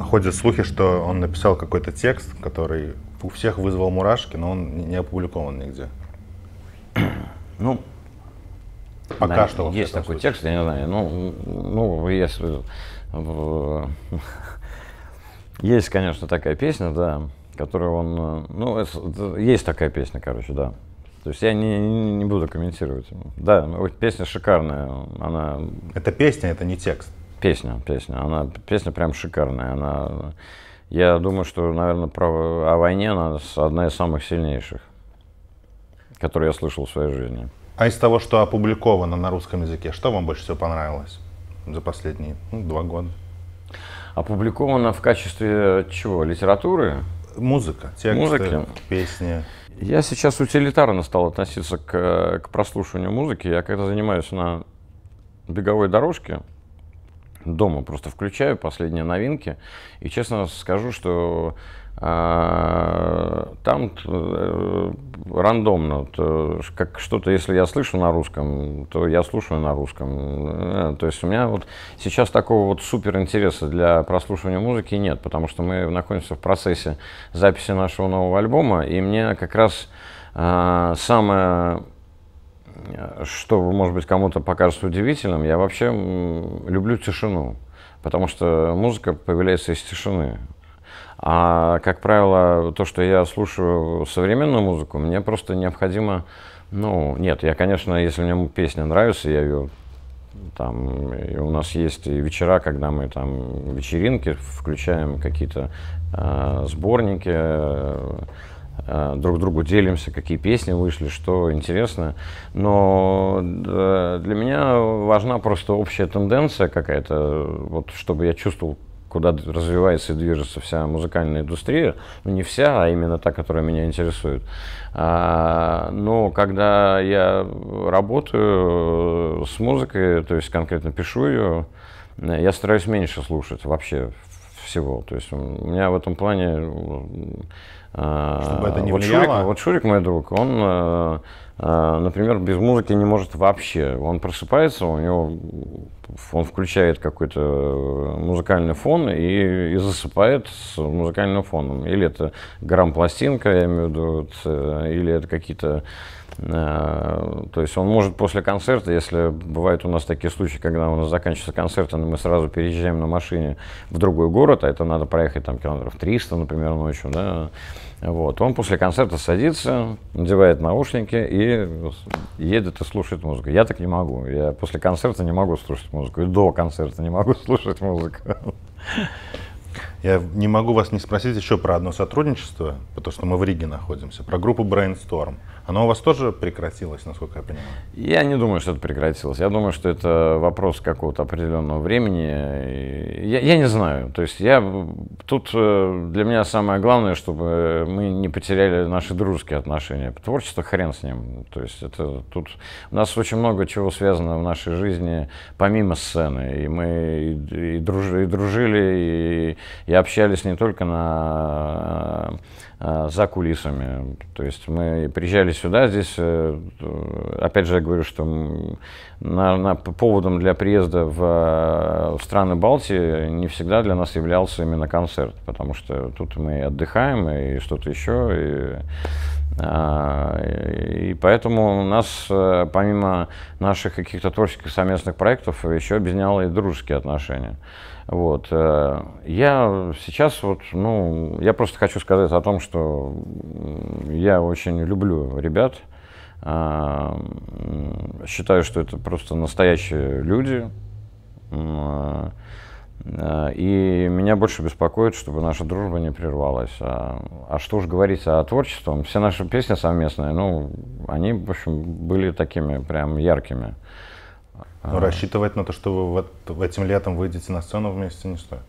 Speaker 1: Ходят слухи, что он написал какой-то текст, который у всех вызвал мурашки, но он не опубликован нигде. Ну, пока да, что. Есть
Speaker 2: такой случае. текст, я не знаю. Ну, ну если есть, конечно, такая песня, да, которую он, ну, есть такая песня, короче, да. То есть я не, не, не буду комментировать. Да, песня шикарная, она. Это песня, это не текст. Песня, песня. Она, песня прям шикарная. Она, я думаю, что, наверное, про, о войне она одна из самых сильнейших, которую я слышал в своей жизни.
Speaker 1: А из того, что опубликовано на русском языке, что вам больше всего понравилось за последние ну, два года?
Speaker 2: Опубликовано в качестве чего? Литературы?
Speaker 1: Музыка, тексты, Музыки. песни.
Speaker 2: Я сейчас утилитарно стал относиться к, к прослушиванию музыки. Я когда занимаюсь на беговой дорожке, дома просто включаю последние новинки. И честно скажу, что а, там э, рандомно, то, э, как что-то, если я слышу на русском, то я слушаю на русском. Э, то есть у меня вот сейчас такого вот супер интереса для прослушивания музыки нет, потому что мы находимся в процессе записи нашего нового альбома, и мне как раз э, самое Э, что, может быть, кому-то покажется удивительным, я вообще люблю тишину, потому что музыка появляется из тишины. А, как правило, то, что я слушаю современную музыку, мне просто необходимо... Ну, нет, я, конечно, если мне песня нравится, я ее там, и у нас есть и вечера, когда мы там вечеринки включаем, какие-то э, сборники, э, Э, друг другу делимся, какие песни вышли, что интересно. Но э, для меня важна просто общая тенденция какая-то, вот чтобы я чувствовал, куда развивается и движется вся музыкальная индустрия, ну не вся, а именно та, которая меня интересует. А, но когда я работаю э, с музыкой, то есть конкретно пишу ее, я стараюсь меньше слушать вообще всего. То есть у меня в этом плане чтобы это а, не вот Шурик, вот Шурик, мой друг, он э, а, например, без музыки не может вообще. Он просыпается, у него он включает какой-то э, музыкальный фон и, и засыпает с музыкальным фоном. Или это грамм-пластинка, я имею в виду, э, или это какие-то... Э, то есть он может после концерта, если бывают у нас такие случаи, когда у нас заканчивается концерт, и мы сразу переезжаем на машине в другой город, а это надо проехать там километров 300, например, ночью, да, вот. Он после концерта садится, надевает наушники и едет и слушает музыку. Я так не могу. Я после
Speaker 1: концерта не могу слушать музыку. И до концерта не могу слушать музыку. Я не могу вас не спросить еще про одно сотрудничество, потому что мы в Риге находимся, про группу Brainstorm. Оно у вас тоже прекратилось, насколько я понимаю? Я не думаю, что это прекратилось. Я
Speaker 2: думаю, что это вопрос какого-то определенного времени. Я, я не знаю. То есть я тут э, для меня самое главное, чтобы мы не потеряли наши дружеские отношения. Творчество хрен с ним. То есть это тут у нас очень много чего связано в нашей жизни помимо сцены. И мы и, и, друж, и дружили, и, и общались не только на Э, за кулисами. То есть мы приезжали сюда, здесь, э, опять же, я говорю, что на, на, поводом для приезда в, э, в страны Балтии не всегда для нас являлся именно концерт, потому что тут мы отдыхаем и что-то еще. И, а, и поэтому у нас, помимо наших каких-то творческих совместных проектов, еще объединяло и дружеские отношения. Вот. Э, я сейчас вот, ну, я просто хочу сказать о том, что я очень люблю ребят, а, считаю, что это просто настоящие люди, а, э, и меня больше беспокоит, чтобы наша дружба не прервалась. А, а что уж говорить о творчестве, все наши песни совместные, ну, они, в общем, были такими прям яркими.
Speaker 1: Но а... Ну, рассчитывать на то, что вы вот этим летом выйдете на сцену вместе не стоит.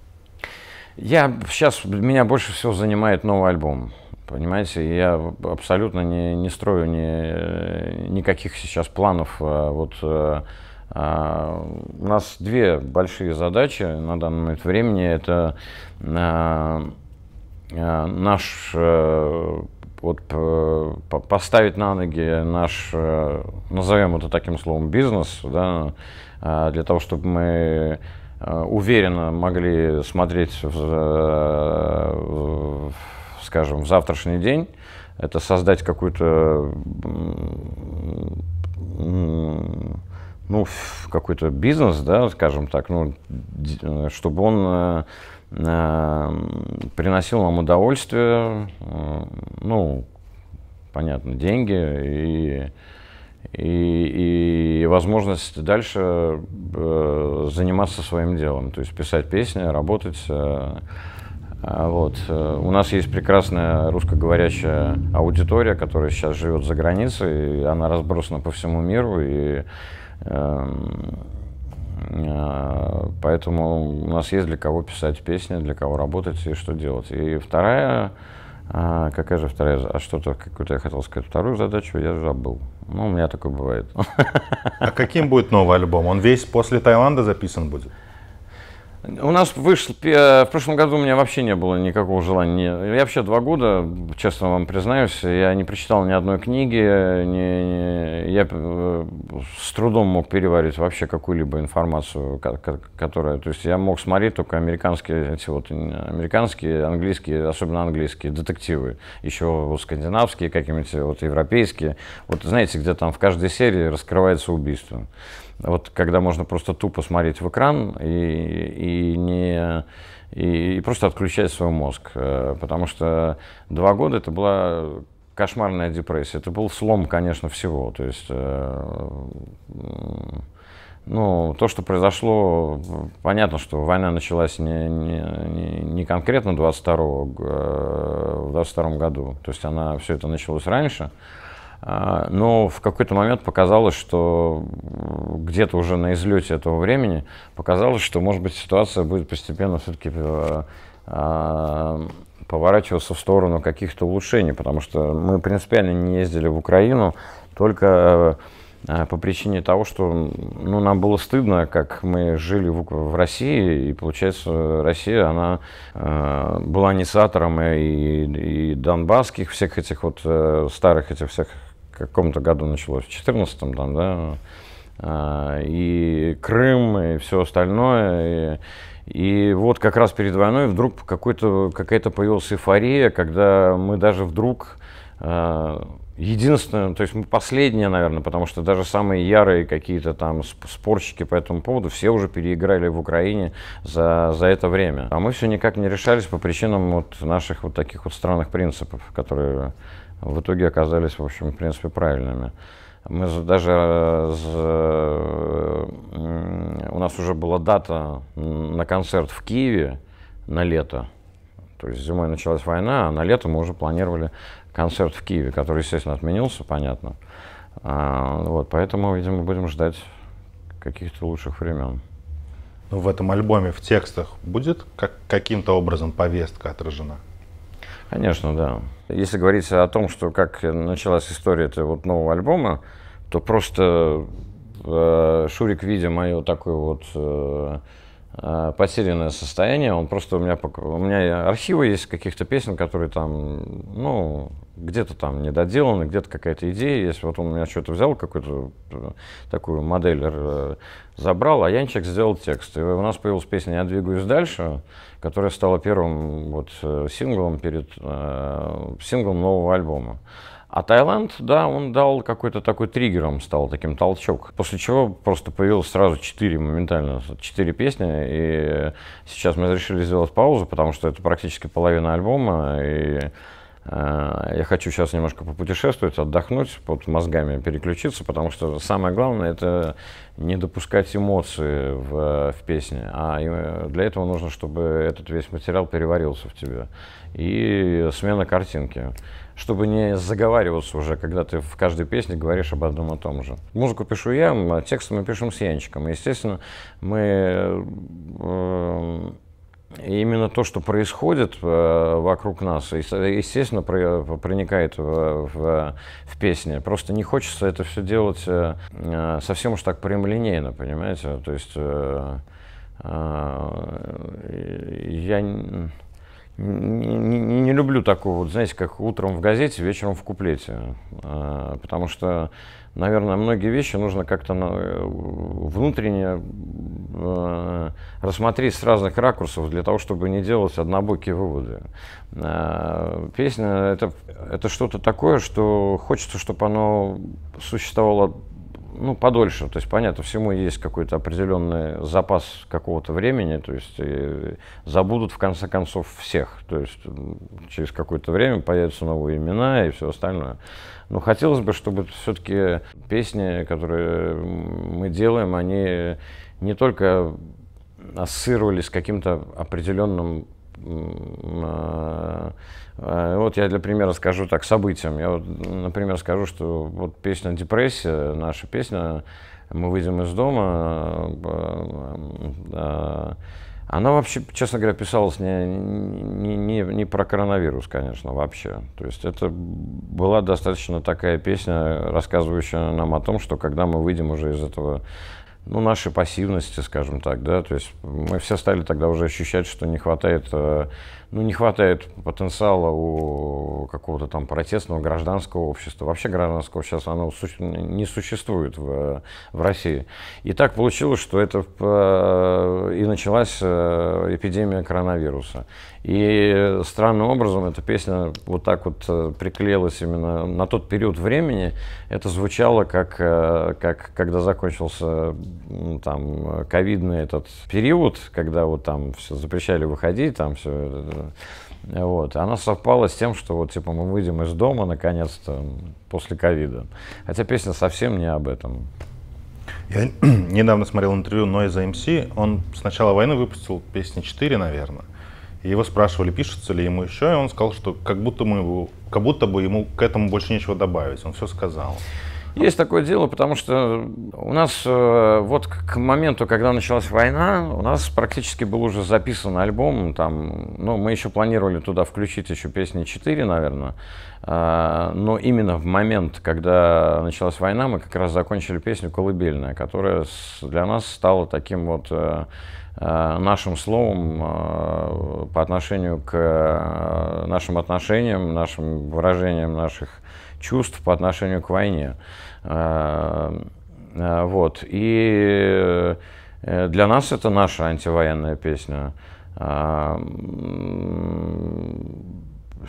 Speaker 2: Я сейчас, меня больше всего занимает новый альбом. Понимаете, я абсолютно не, не строю ни, никаких сейчас планов. А вот э, а, у нас две большие задачи на данный момент времени. Это а, а наш э, вот э, поставить на ноги наш, э, назовем это таким словом, бизнес, да, э, для того, чтобы мы уверенно могли смотреть, в, скажем, в завтрашний день, это создать какую-то ну, какой-то бизнес, да, скажем так, ну, чтобы он Эм, приносил нам удовольствие, э, ну, понятно, деньги и, и, и возможность дальше э, заниматься своим делом, то есть писать песни, работать. Э, вот. У нас есть прекрасная русскоговорящая аудитория, которая сейчас живет за границей, она разбросана по всему миру, и эм, Э, поэтому у нас есть для кого писать песни, для кого работать и что делать. И вторая, э, какая же вторая, а что-то какую-то я хотел
Speaker 1: сказать, вторую задачу я забыл. Ну, у меня такое бывает. А каким будет новый альбом? Он весь после Таиланда записан будет?
Speaker 2: У нас вышел, э, в прошлом году у меня вообще не было никакого желания. Я вообще два года, честно вам признаюсь, я не прочитал ни одной книги, не, не, я э, с трудом мог переварить вообще какую-либо информацию, которая, то есть я мог смотреть только американские, эти вот, американские, английские, особенно английские детективы, еще скандинавские, какие-нибудь вот европейские. Вот знаете, где там в каждой серии раскрывается убийство вот когда можно просто тупо смотреть в экран и, и не и, и просто отключать свой мозг, э, потому что два года это была кошмарная депрессия, это был слом, конечно, всего, то есть э, ну, то, что произошло, понятно, что война началась не, не, не конкретно 22 э, в 22 году, то есть она все это началось раньше, а, но в какой-то момент показалось, что где-то уже на излете этого времени показалось, что, может быть, ситуация будет постепенно все-таки э, а, поворачиваться в сторону каких-то улучшений, потому что мы принципиально не ездили в Украину только э, по причине того, что ну, нам было стыдно, как мы жили в, в России, и получается, Россия, она э, была инициатором и, и донбасских всех этих вот э, старых этих всех каком-то году началось, в 14 там, да, а, и Крым, и все остальное. И, и вот как раз перед войной вдруг какой-то, какая-то появилась эйфория, когда мы даже вдруг а, Единственное, то есть мы последние, наверное, потому что даже самые ярые какие-то там спорщики по этому поводу, все уже переиграли в Украине за, за это время. А мы все никак не решались по причинам вот наших вот таких вот странных принципов, которые в итоге оказались, в общем, в принципе, правильными. Мы даже э, у нас уже была дата на концерт в Киеве на лето. То есть зимой началась война, а на лето мы уже планировали концерт в Киеве, который, естественно, отменился, понятно. А, вот, поэтому, видимо, будем ждать каких-то
Speaker 1: лучших времен. Ну, в этом альбоме в текстах будет как, каким-то образом повестка отражена?
Speaker 2: Конечно, да. Если говорить о том, что как началась история этого вот нового альбома, то просто э, Шурик, видя мое такое вот э, Э, потерянное состояние. Он просто у меня, у меня архивы есть каких-то песен, которые там, ну, где-то там недоделаны, где-то какая-то идея есть. Вот он у меня что-то взял, какую-то э, такую модель э, забрал, а Янчик сделал текст. И у нас появилась песня «Я двигаюсь дальше», которая стала первым вот синглом перед синглом нового альбома. А Таиланд, да, он дал какой-то такой триггером, стал таким толчок. После чего просто появилось сразу четыре моментально, четыре песни. И сейчас мы решили сделать паузу, потому что это практически половина альбома. И э, я хочу сейчас немножко попутешествовать, отдохнуть, под мозгами переключиться, потому что самое главное это не допускать эмоции в, в песне. А э, для этого нужно, чтобы этот весь материал переварился в тебе. И смена картинки чтобы не заговариваться уже, когда ты в каждой песне говоришь об одном и том же. Музыку пишу я, а текст мы пишем с Янчиком. Естественно, мы э, э именно то, что происходит э, вокруг нас, естественно, про, э, проникает в, в, в песни. Просто не хочется это все делать э, э, совсем уж так прямолинейно, понимаете? То есть э, э, я не, не люблю такого, вот, знаете, как утром в газете, вечером в куплете. А, потому что, наверное, многие вещи нужно как-то э, внутренне а, рассмотреть с разных ракурсов для того, чтобы не делать однобокие выводы. А, песня это, — это что-то такое, что хочется, чтобы оно существовало ну, подольше. То есть, понятно, всему есть какой-то определенный запас какого-то времени, то есть э, забудут в конце концов всех. То есть через какое-то время появятся новые имена и все остальное. Но хотелось бы, чтобы все-таки песни, которые мы делаем, они не только ассоциировались с каким-то определенным а, а, вот я для примера скажу так, событиям. Я вот, например, скажу, что вот песня «Депрессия», наша песня «Мы выйдем из дома», а, она вообще, честно говоря, писалась не, не, не, не про коронавирус, конечно, вообще. То есть это была достаточно такая песня, рассказывающая нам о том, что когда мы выйдем уже из этого ну, нашей пассивности, скажем так, да, то есть мы все стали тогда уже ощущать, что не хватает, э, ну, не хватает потенциала у какого-то там протестного гражданского общества. Вообще гражданского сейчас оно не существует в, в России. И так получилось, что это э, и началась э, эпидемия коронавируса. И странным образом эта песня вот так вот э, приклеилась именно на тот период времени. Это звучало как, э, как когда закончился там ковидный этот период, когда вот там все запрещали выходить, там все э, вот. Она совпала с тем, что вот типа мы выйдем из дома наконец-то
Speaker 1: после ковида. Хотя песня совсем не об этом. Я недавно смотрел интервью Noise MC. Он с начала войны выпустил песни 4, наверное. И его спрашивали, пишется ли ему еще, и он сказал, что как будто, мы его, как будто бы ему к этому больше нечего добавить, он все сказал.
Speaker 2: Есть такое дело, потому что у нас э, вот к моменту, когда началась война, у нас практически был уже записан альбом. Там, ну, мы еще планировали туда включить еще песни 4, наверное. А, но именно в момент, когда началась война, мы как раз закончили песню «Колыбельная», которая для нас стала таким вот э, Э, нашим словом э, по отношению к э, нашим отношениям, нашим выражениям наших чувств по отношению к войне. Вот. И для нас это наша антивоенная песня.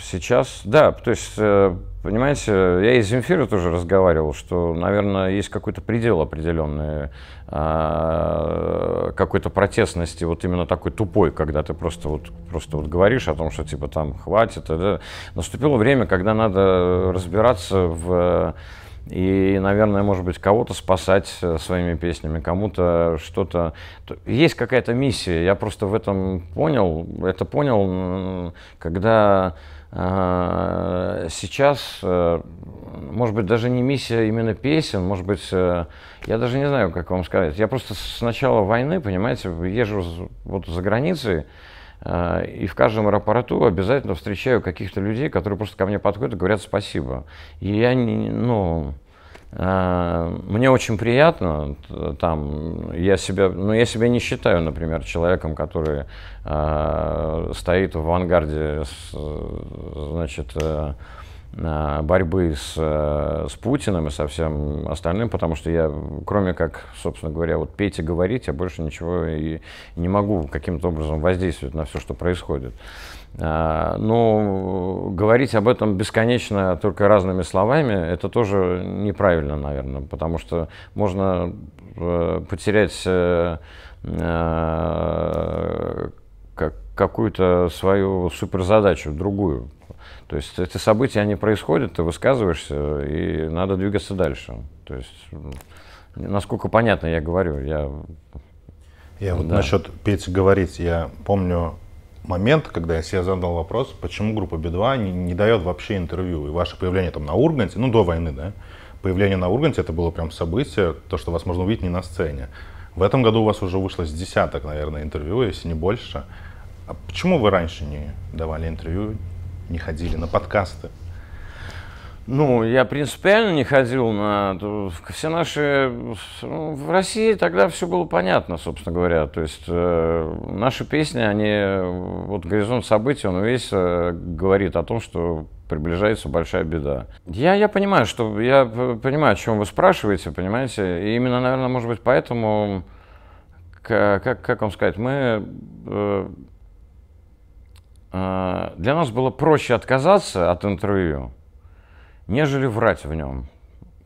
Speaker 2: Сейчас, да, то есть, э, понимаете, я из Земфира тоже разговаривал, что, наверное, есть какой-то предел определенный, а, какой-то протестности, вот именно такой тупой, когда ты просто вот, просто вот говоришь о том, что типа там хватит. Да. Наступило время, когда надо разбираться в и, наверное, может быть, кого-то спасать э, своими песнями, кому-то что-то. Есть какая-то миссия. Я просто в этом понял. Это понял, когда а, сейчас, э, может быть, даже не миссия именно песен, может быть, э, я даже не знаю, как вам сказать. Я просто с начала войны, понимаете, езжу вот за границей, э, и в каждом аэропорту обязательно встречаю каких-то людей, которые просто ко мне подходят и говорят спасибо. И я, не, ну, мне очень приятно, э, там, я себя, ну, я себя не считаю, например, человеком, который э, стоит в авангарде, э, значит, э, Э, борьбы с, э, с Путиным и со всем остальным, потому что я, кроме как, собственно говоря, вот петь и говорить, я больше ничего и не могу каким-то образом воздействовать на все, что происходит. Э, но говорить об этом бесконечно только разными словами, это тоже неправильно, наверное, потому что можно потерять какую-то свою суперзадачу, другую. То есть эти события, они происходят, ты высказываешься, и надо двигаться дальше. То есть, насколько понятно я говорю, я...
Speaker 1: Я да. вот насчет Петь говорить, я помню момент, когда я себе задал вопрос, почему группа B2 не, не дает вообще интервью, и ваше появление там на Урганте, ну до войны, да, появление на Урганте, это было прям событие, то, что вас можно увидеть не на сцене. В этом году у вас уже вышло с десяток, наверное, интервью, если не больше. А почему вы раньше не давали интервью? не ходили на подкасты? Ну, я
Speaker 2: принципиально не ходил на... Все наши... Ну, в России тогда все было понятно, собственно говоря. То есть э, наши песни, они... Вот «Горизонт событий», он весь э, говорит о том, что приближается большая беда. Я, я понимаю, что... Я понимаю, о чем вы спрашиваете, понимаете? И именно, наверное, может быть, поэтому... Как, как вам сказать? Мы... Э, а, для нас было проще отказаться от интервью, нежели врать в нем.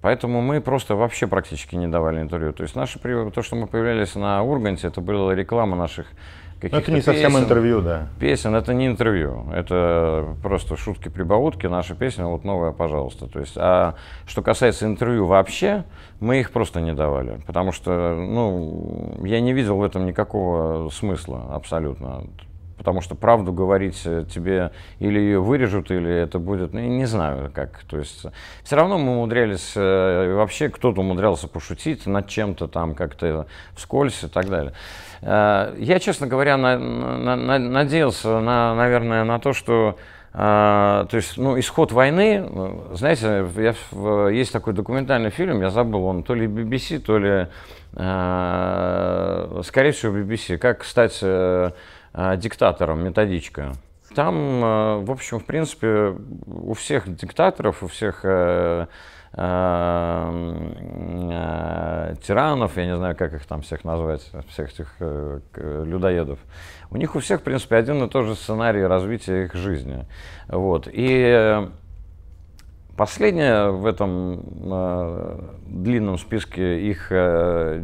Speaker 2: Поэтому мы просто вообще практически не давали интервью. То есть наши, то, что мы появлялись на Урганте, это была реклама наших ну, каких-то Но это не песен, совсем интервью, да. Песен, это не интервью. Это просто шутки-прибаутки, наша песня, вот новая, пожалуйста. То есть, а что касается интервью вообще, мы их просто не давали. Потому что, ну, я не видел в этом никакого смысла абсолютно потому что правду говорить э, тебе или ее вырежут, или это будет, ну, не знаю как. То есть э, все равно мы умудрялись, э, вообще кто-то умудрялся пошутить над чем-то там как-то вскользь и так далее. Я, честно говоря, на, на, на, надеялся, на, наверное, на то, что то есть, ну, исход войны, знаете, я, есть такой документальный фильм, я забыл, он то ли BBC, то ли, скорее всего, BBC, как стать Э, диктатором методичка. Там, э, в общем, в принципе, у всех диктаторов, у всех э, тиранов, я не знаю, как их там всех назвать, всех этих людоедов. У них у всех, в принципе, один и тот же сценарий развития их жизни. Вот. И последнее в этом длинном списке их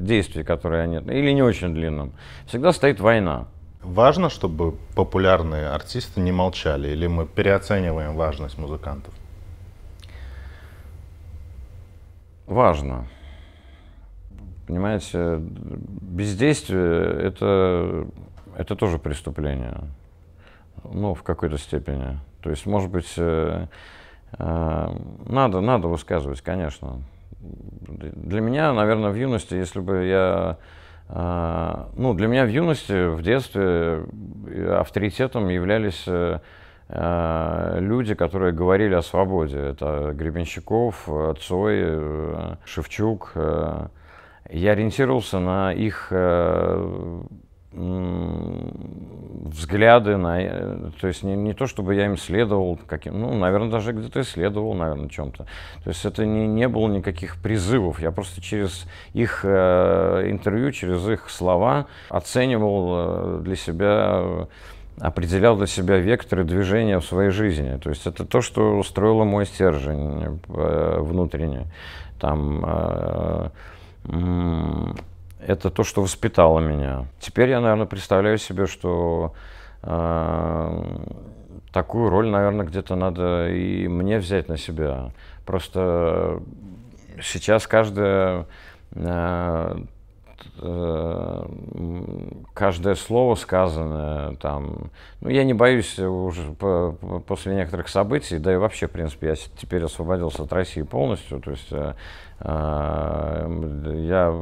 Speaker 2: действий, которые они, или
Speaker 1: не очень длинном, всегда стоит война. Важно, чтобы популярные артисты не молчали, или мы переоцениваем важность музыкантов?
Speaker 2: Важно. Понимаете, бездействие это, это тоже преступление. Ну, в какой-то степени. То есть, может быть, э, э, надо, надо высказывать, конечно. Для меня, наверное, в юности, если бы я ну, для меня в юности, в детстве авторитетом являлись э, э, люди, которые говорили о свободе. Это Гребенщиков, э, Цой, Шевчук. Я ориентировался на их взгляды на... Э, то есть не, не то, чтобы я им следовал каким... Ну, наверное, даже где-то и следовал, наверное, чем-то. То есть это не, не было никаких призывов. Я просто через их э, интервью, через их слова оценивал э, для себя э, определял для себя векторы движения в своей жизни. То есть это то, что устроило мой стержень э, внутренне. Там э, это то, что воспитало меня. Теперь я, наверное, представляю себе, что э, такую роль, наверное, где-то надо и мне взять на себя. Просто сейчас каждая э, Э, каждое слово сказанное там, ну я не боюсь уже после некоторых событий, да и вообще, в принципе, я теперь освободился от России полностью, то есть э, э, я,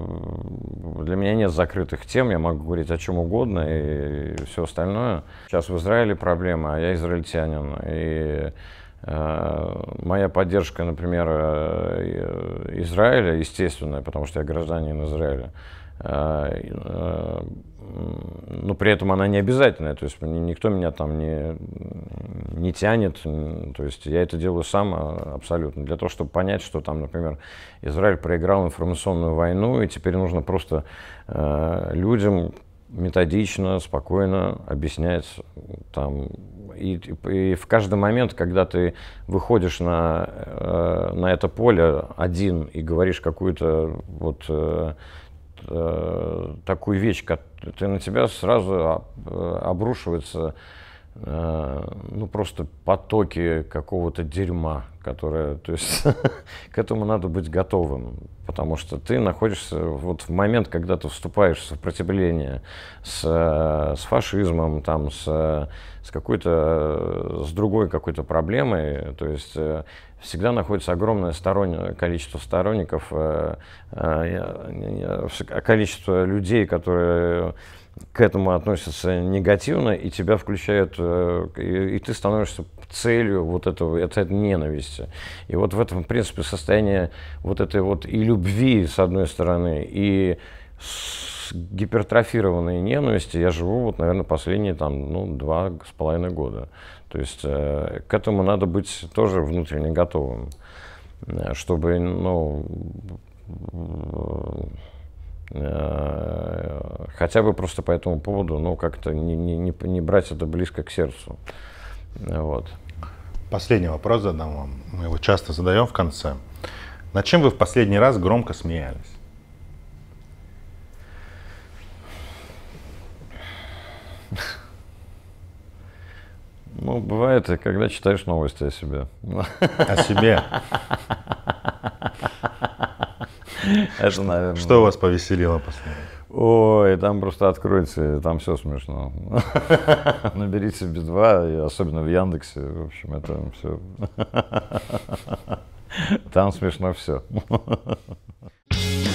Speaker 2: для меня нет закрытых тем, я могу говорить о чем угодно и, и все остальное. Сейчас в Израиле проблема, а я израильтянин, и Моя поддержка, например, Израиля, естественная, потому что я гражданин Израиля, Э, э, но ну, при этом она не обязательная, то есть никто меня там не, не тянет, то есть я это делаю сам а, абсолютно, для того, чтобы понять, что там, например, Израиль проиграл информационную войну, и теперь нужно просто э, людям методично, спокойно объяснять там и, и в каждый момент, когда ты выходишь на, на это поле один и говоришь какую-то вот Э, такую вещь, как ты на тебя сразу э, обрушивается Э, ну, просто потоки какого-то дерьма, которое, то есть, к этому надо быть готовым, потому что ты находишься вот в момент, когда ты вступаешь в сопротивление с, э, с фашизмом, там, с, э, с какой-то, с другой какой-то проблемой, то есть, всегда находится огромное сторон... количество сторонников, количество людей, которые к этому относятся негативно, и тебя включают, э, и, и ты становишься целью вот этого, это, это ненависти. И вот в этом, в принципе, состояние вот этой вот и любви, с одной стороны, и гипертрофированной ненависти я живу, вот, наверное, последние там, ну, два с половиной года. То есть э, к этому надо быть тоже внутренне готовым, э, чтобы, ну, Э, хотя бы просто по этому поводу, ну, как-то не, не, не, не брать это близко к сердцу.
Speaker 1: Вот. Последний вопрос задам вам. Мы его часто задаем в конце. На чем вы в последний раз громко смеялись?
Speaker 2: Ну, бывает, когда читаешь новости о себе. О себе. Это, наверное... Что вас повеселило последнее? Ой, там просто откроется, там все смешно. Наберите без два, особенно в Яндексе, в общем, это все. Там смешно все.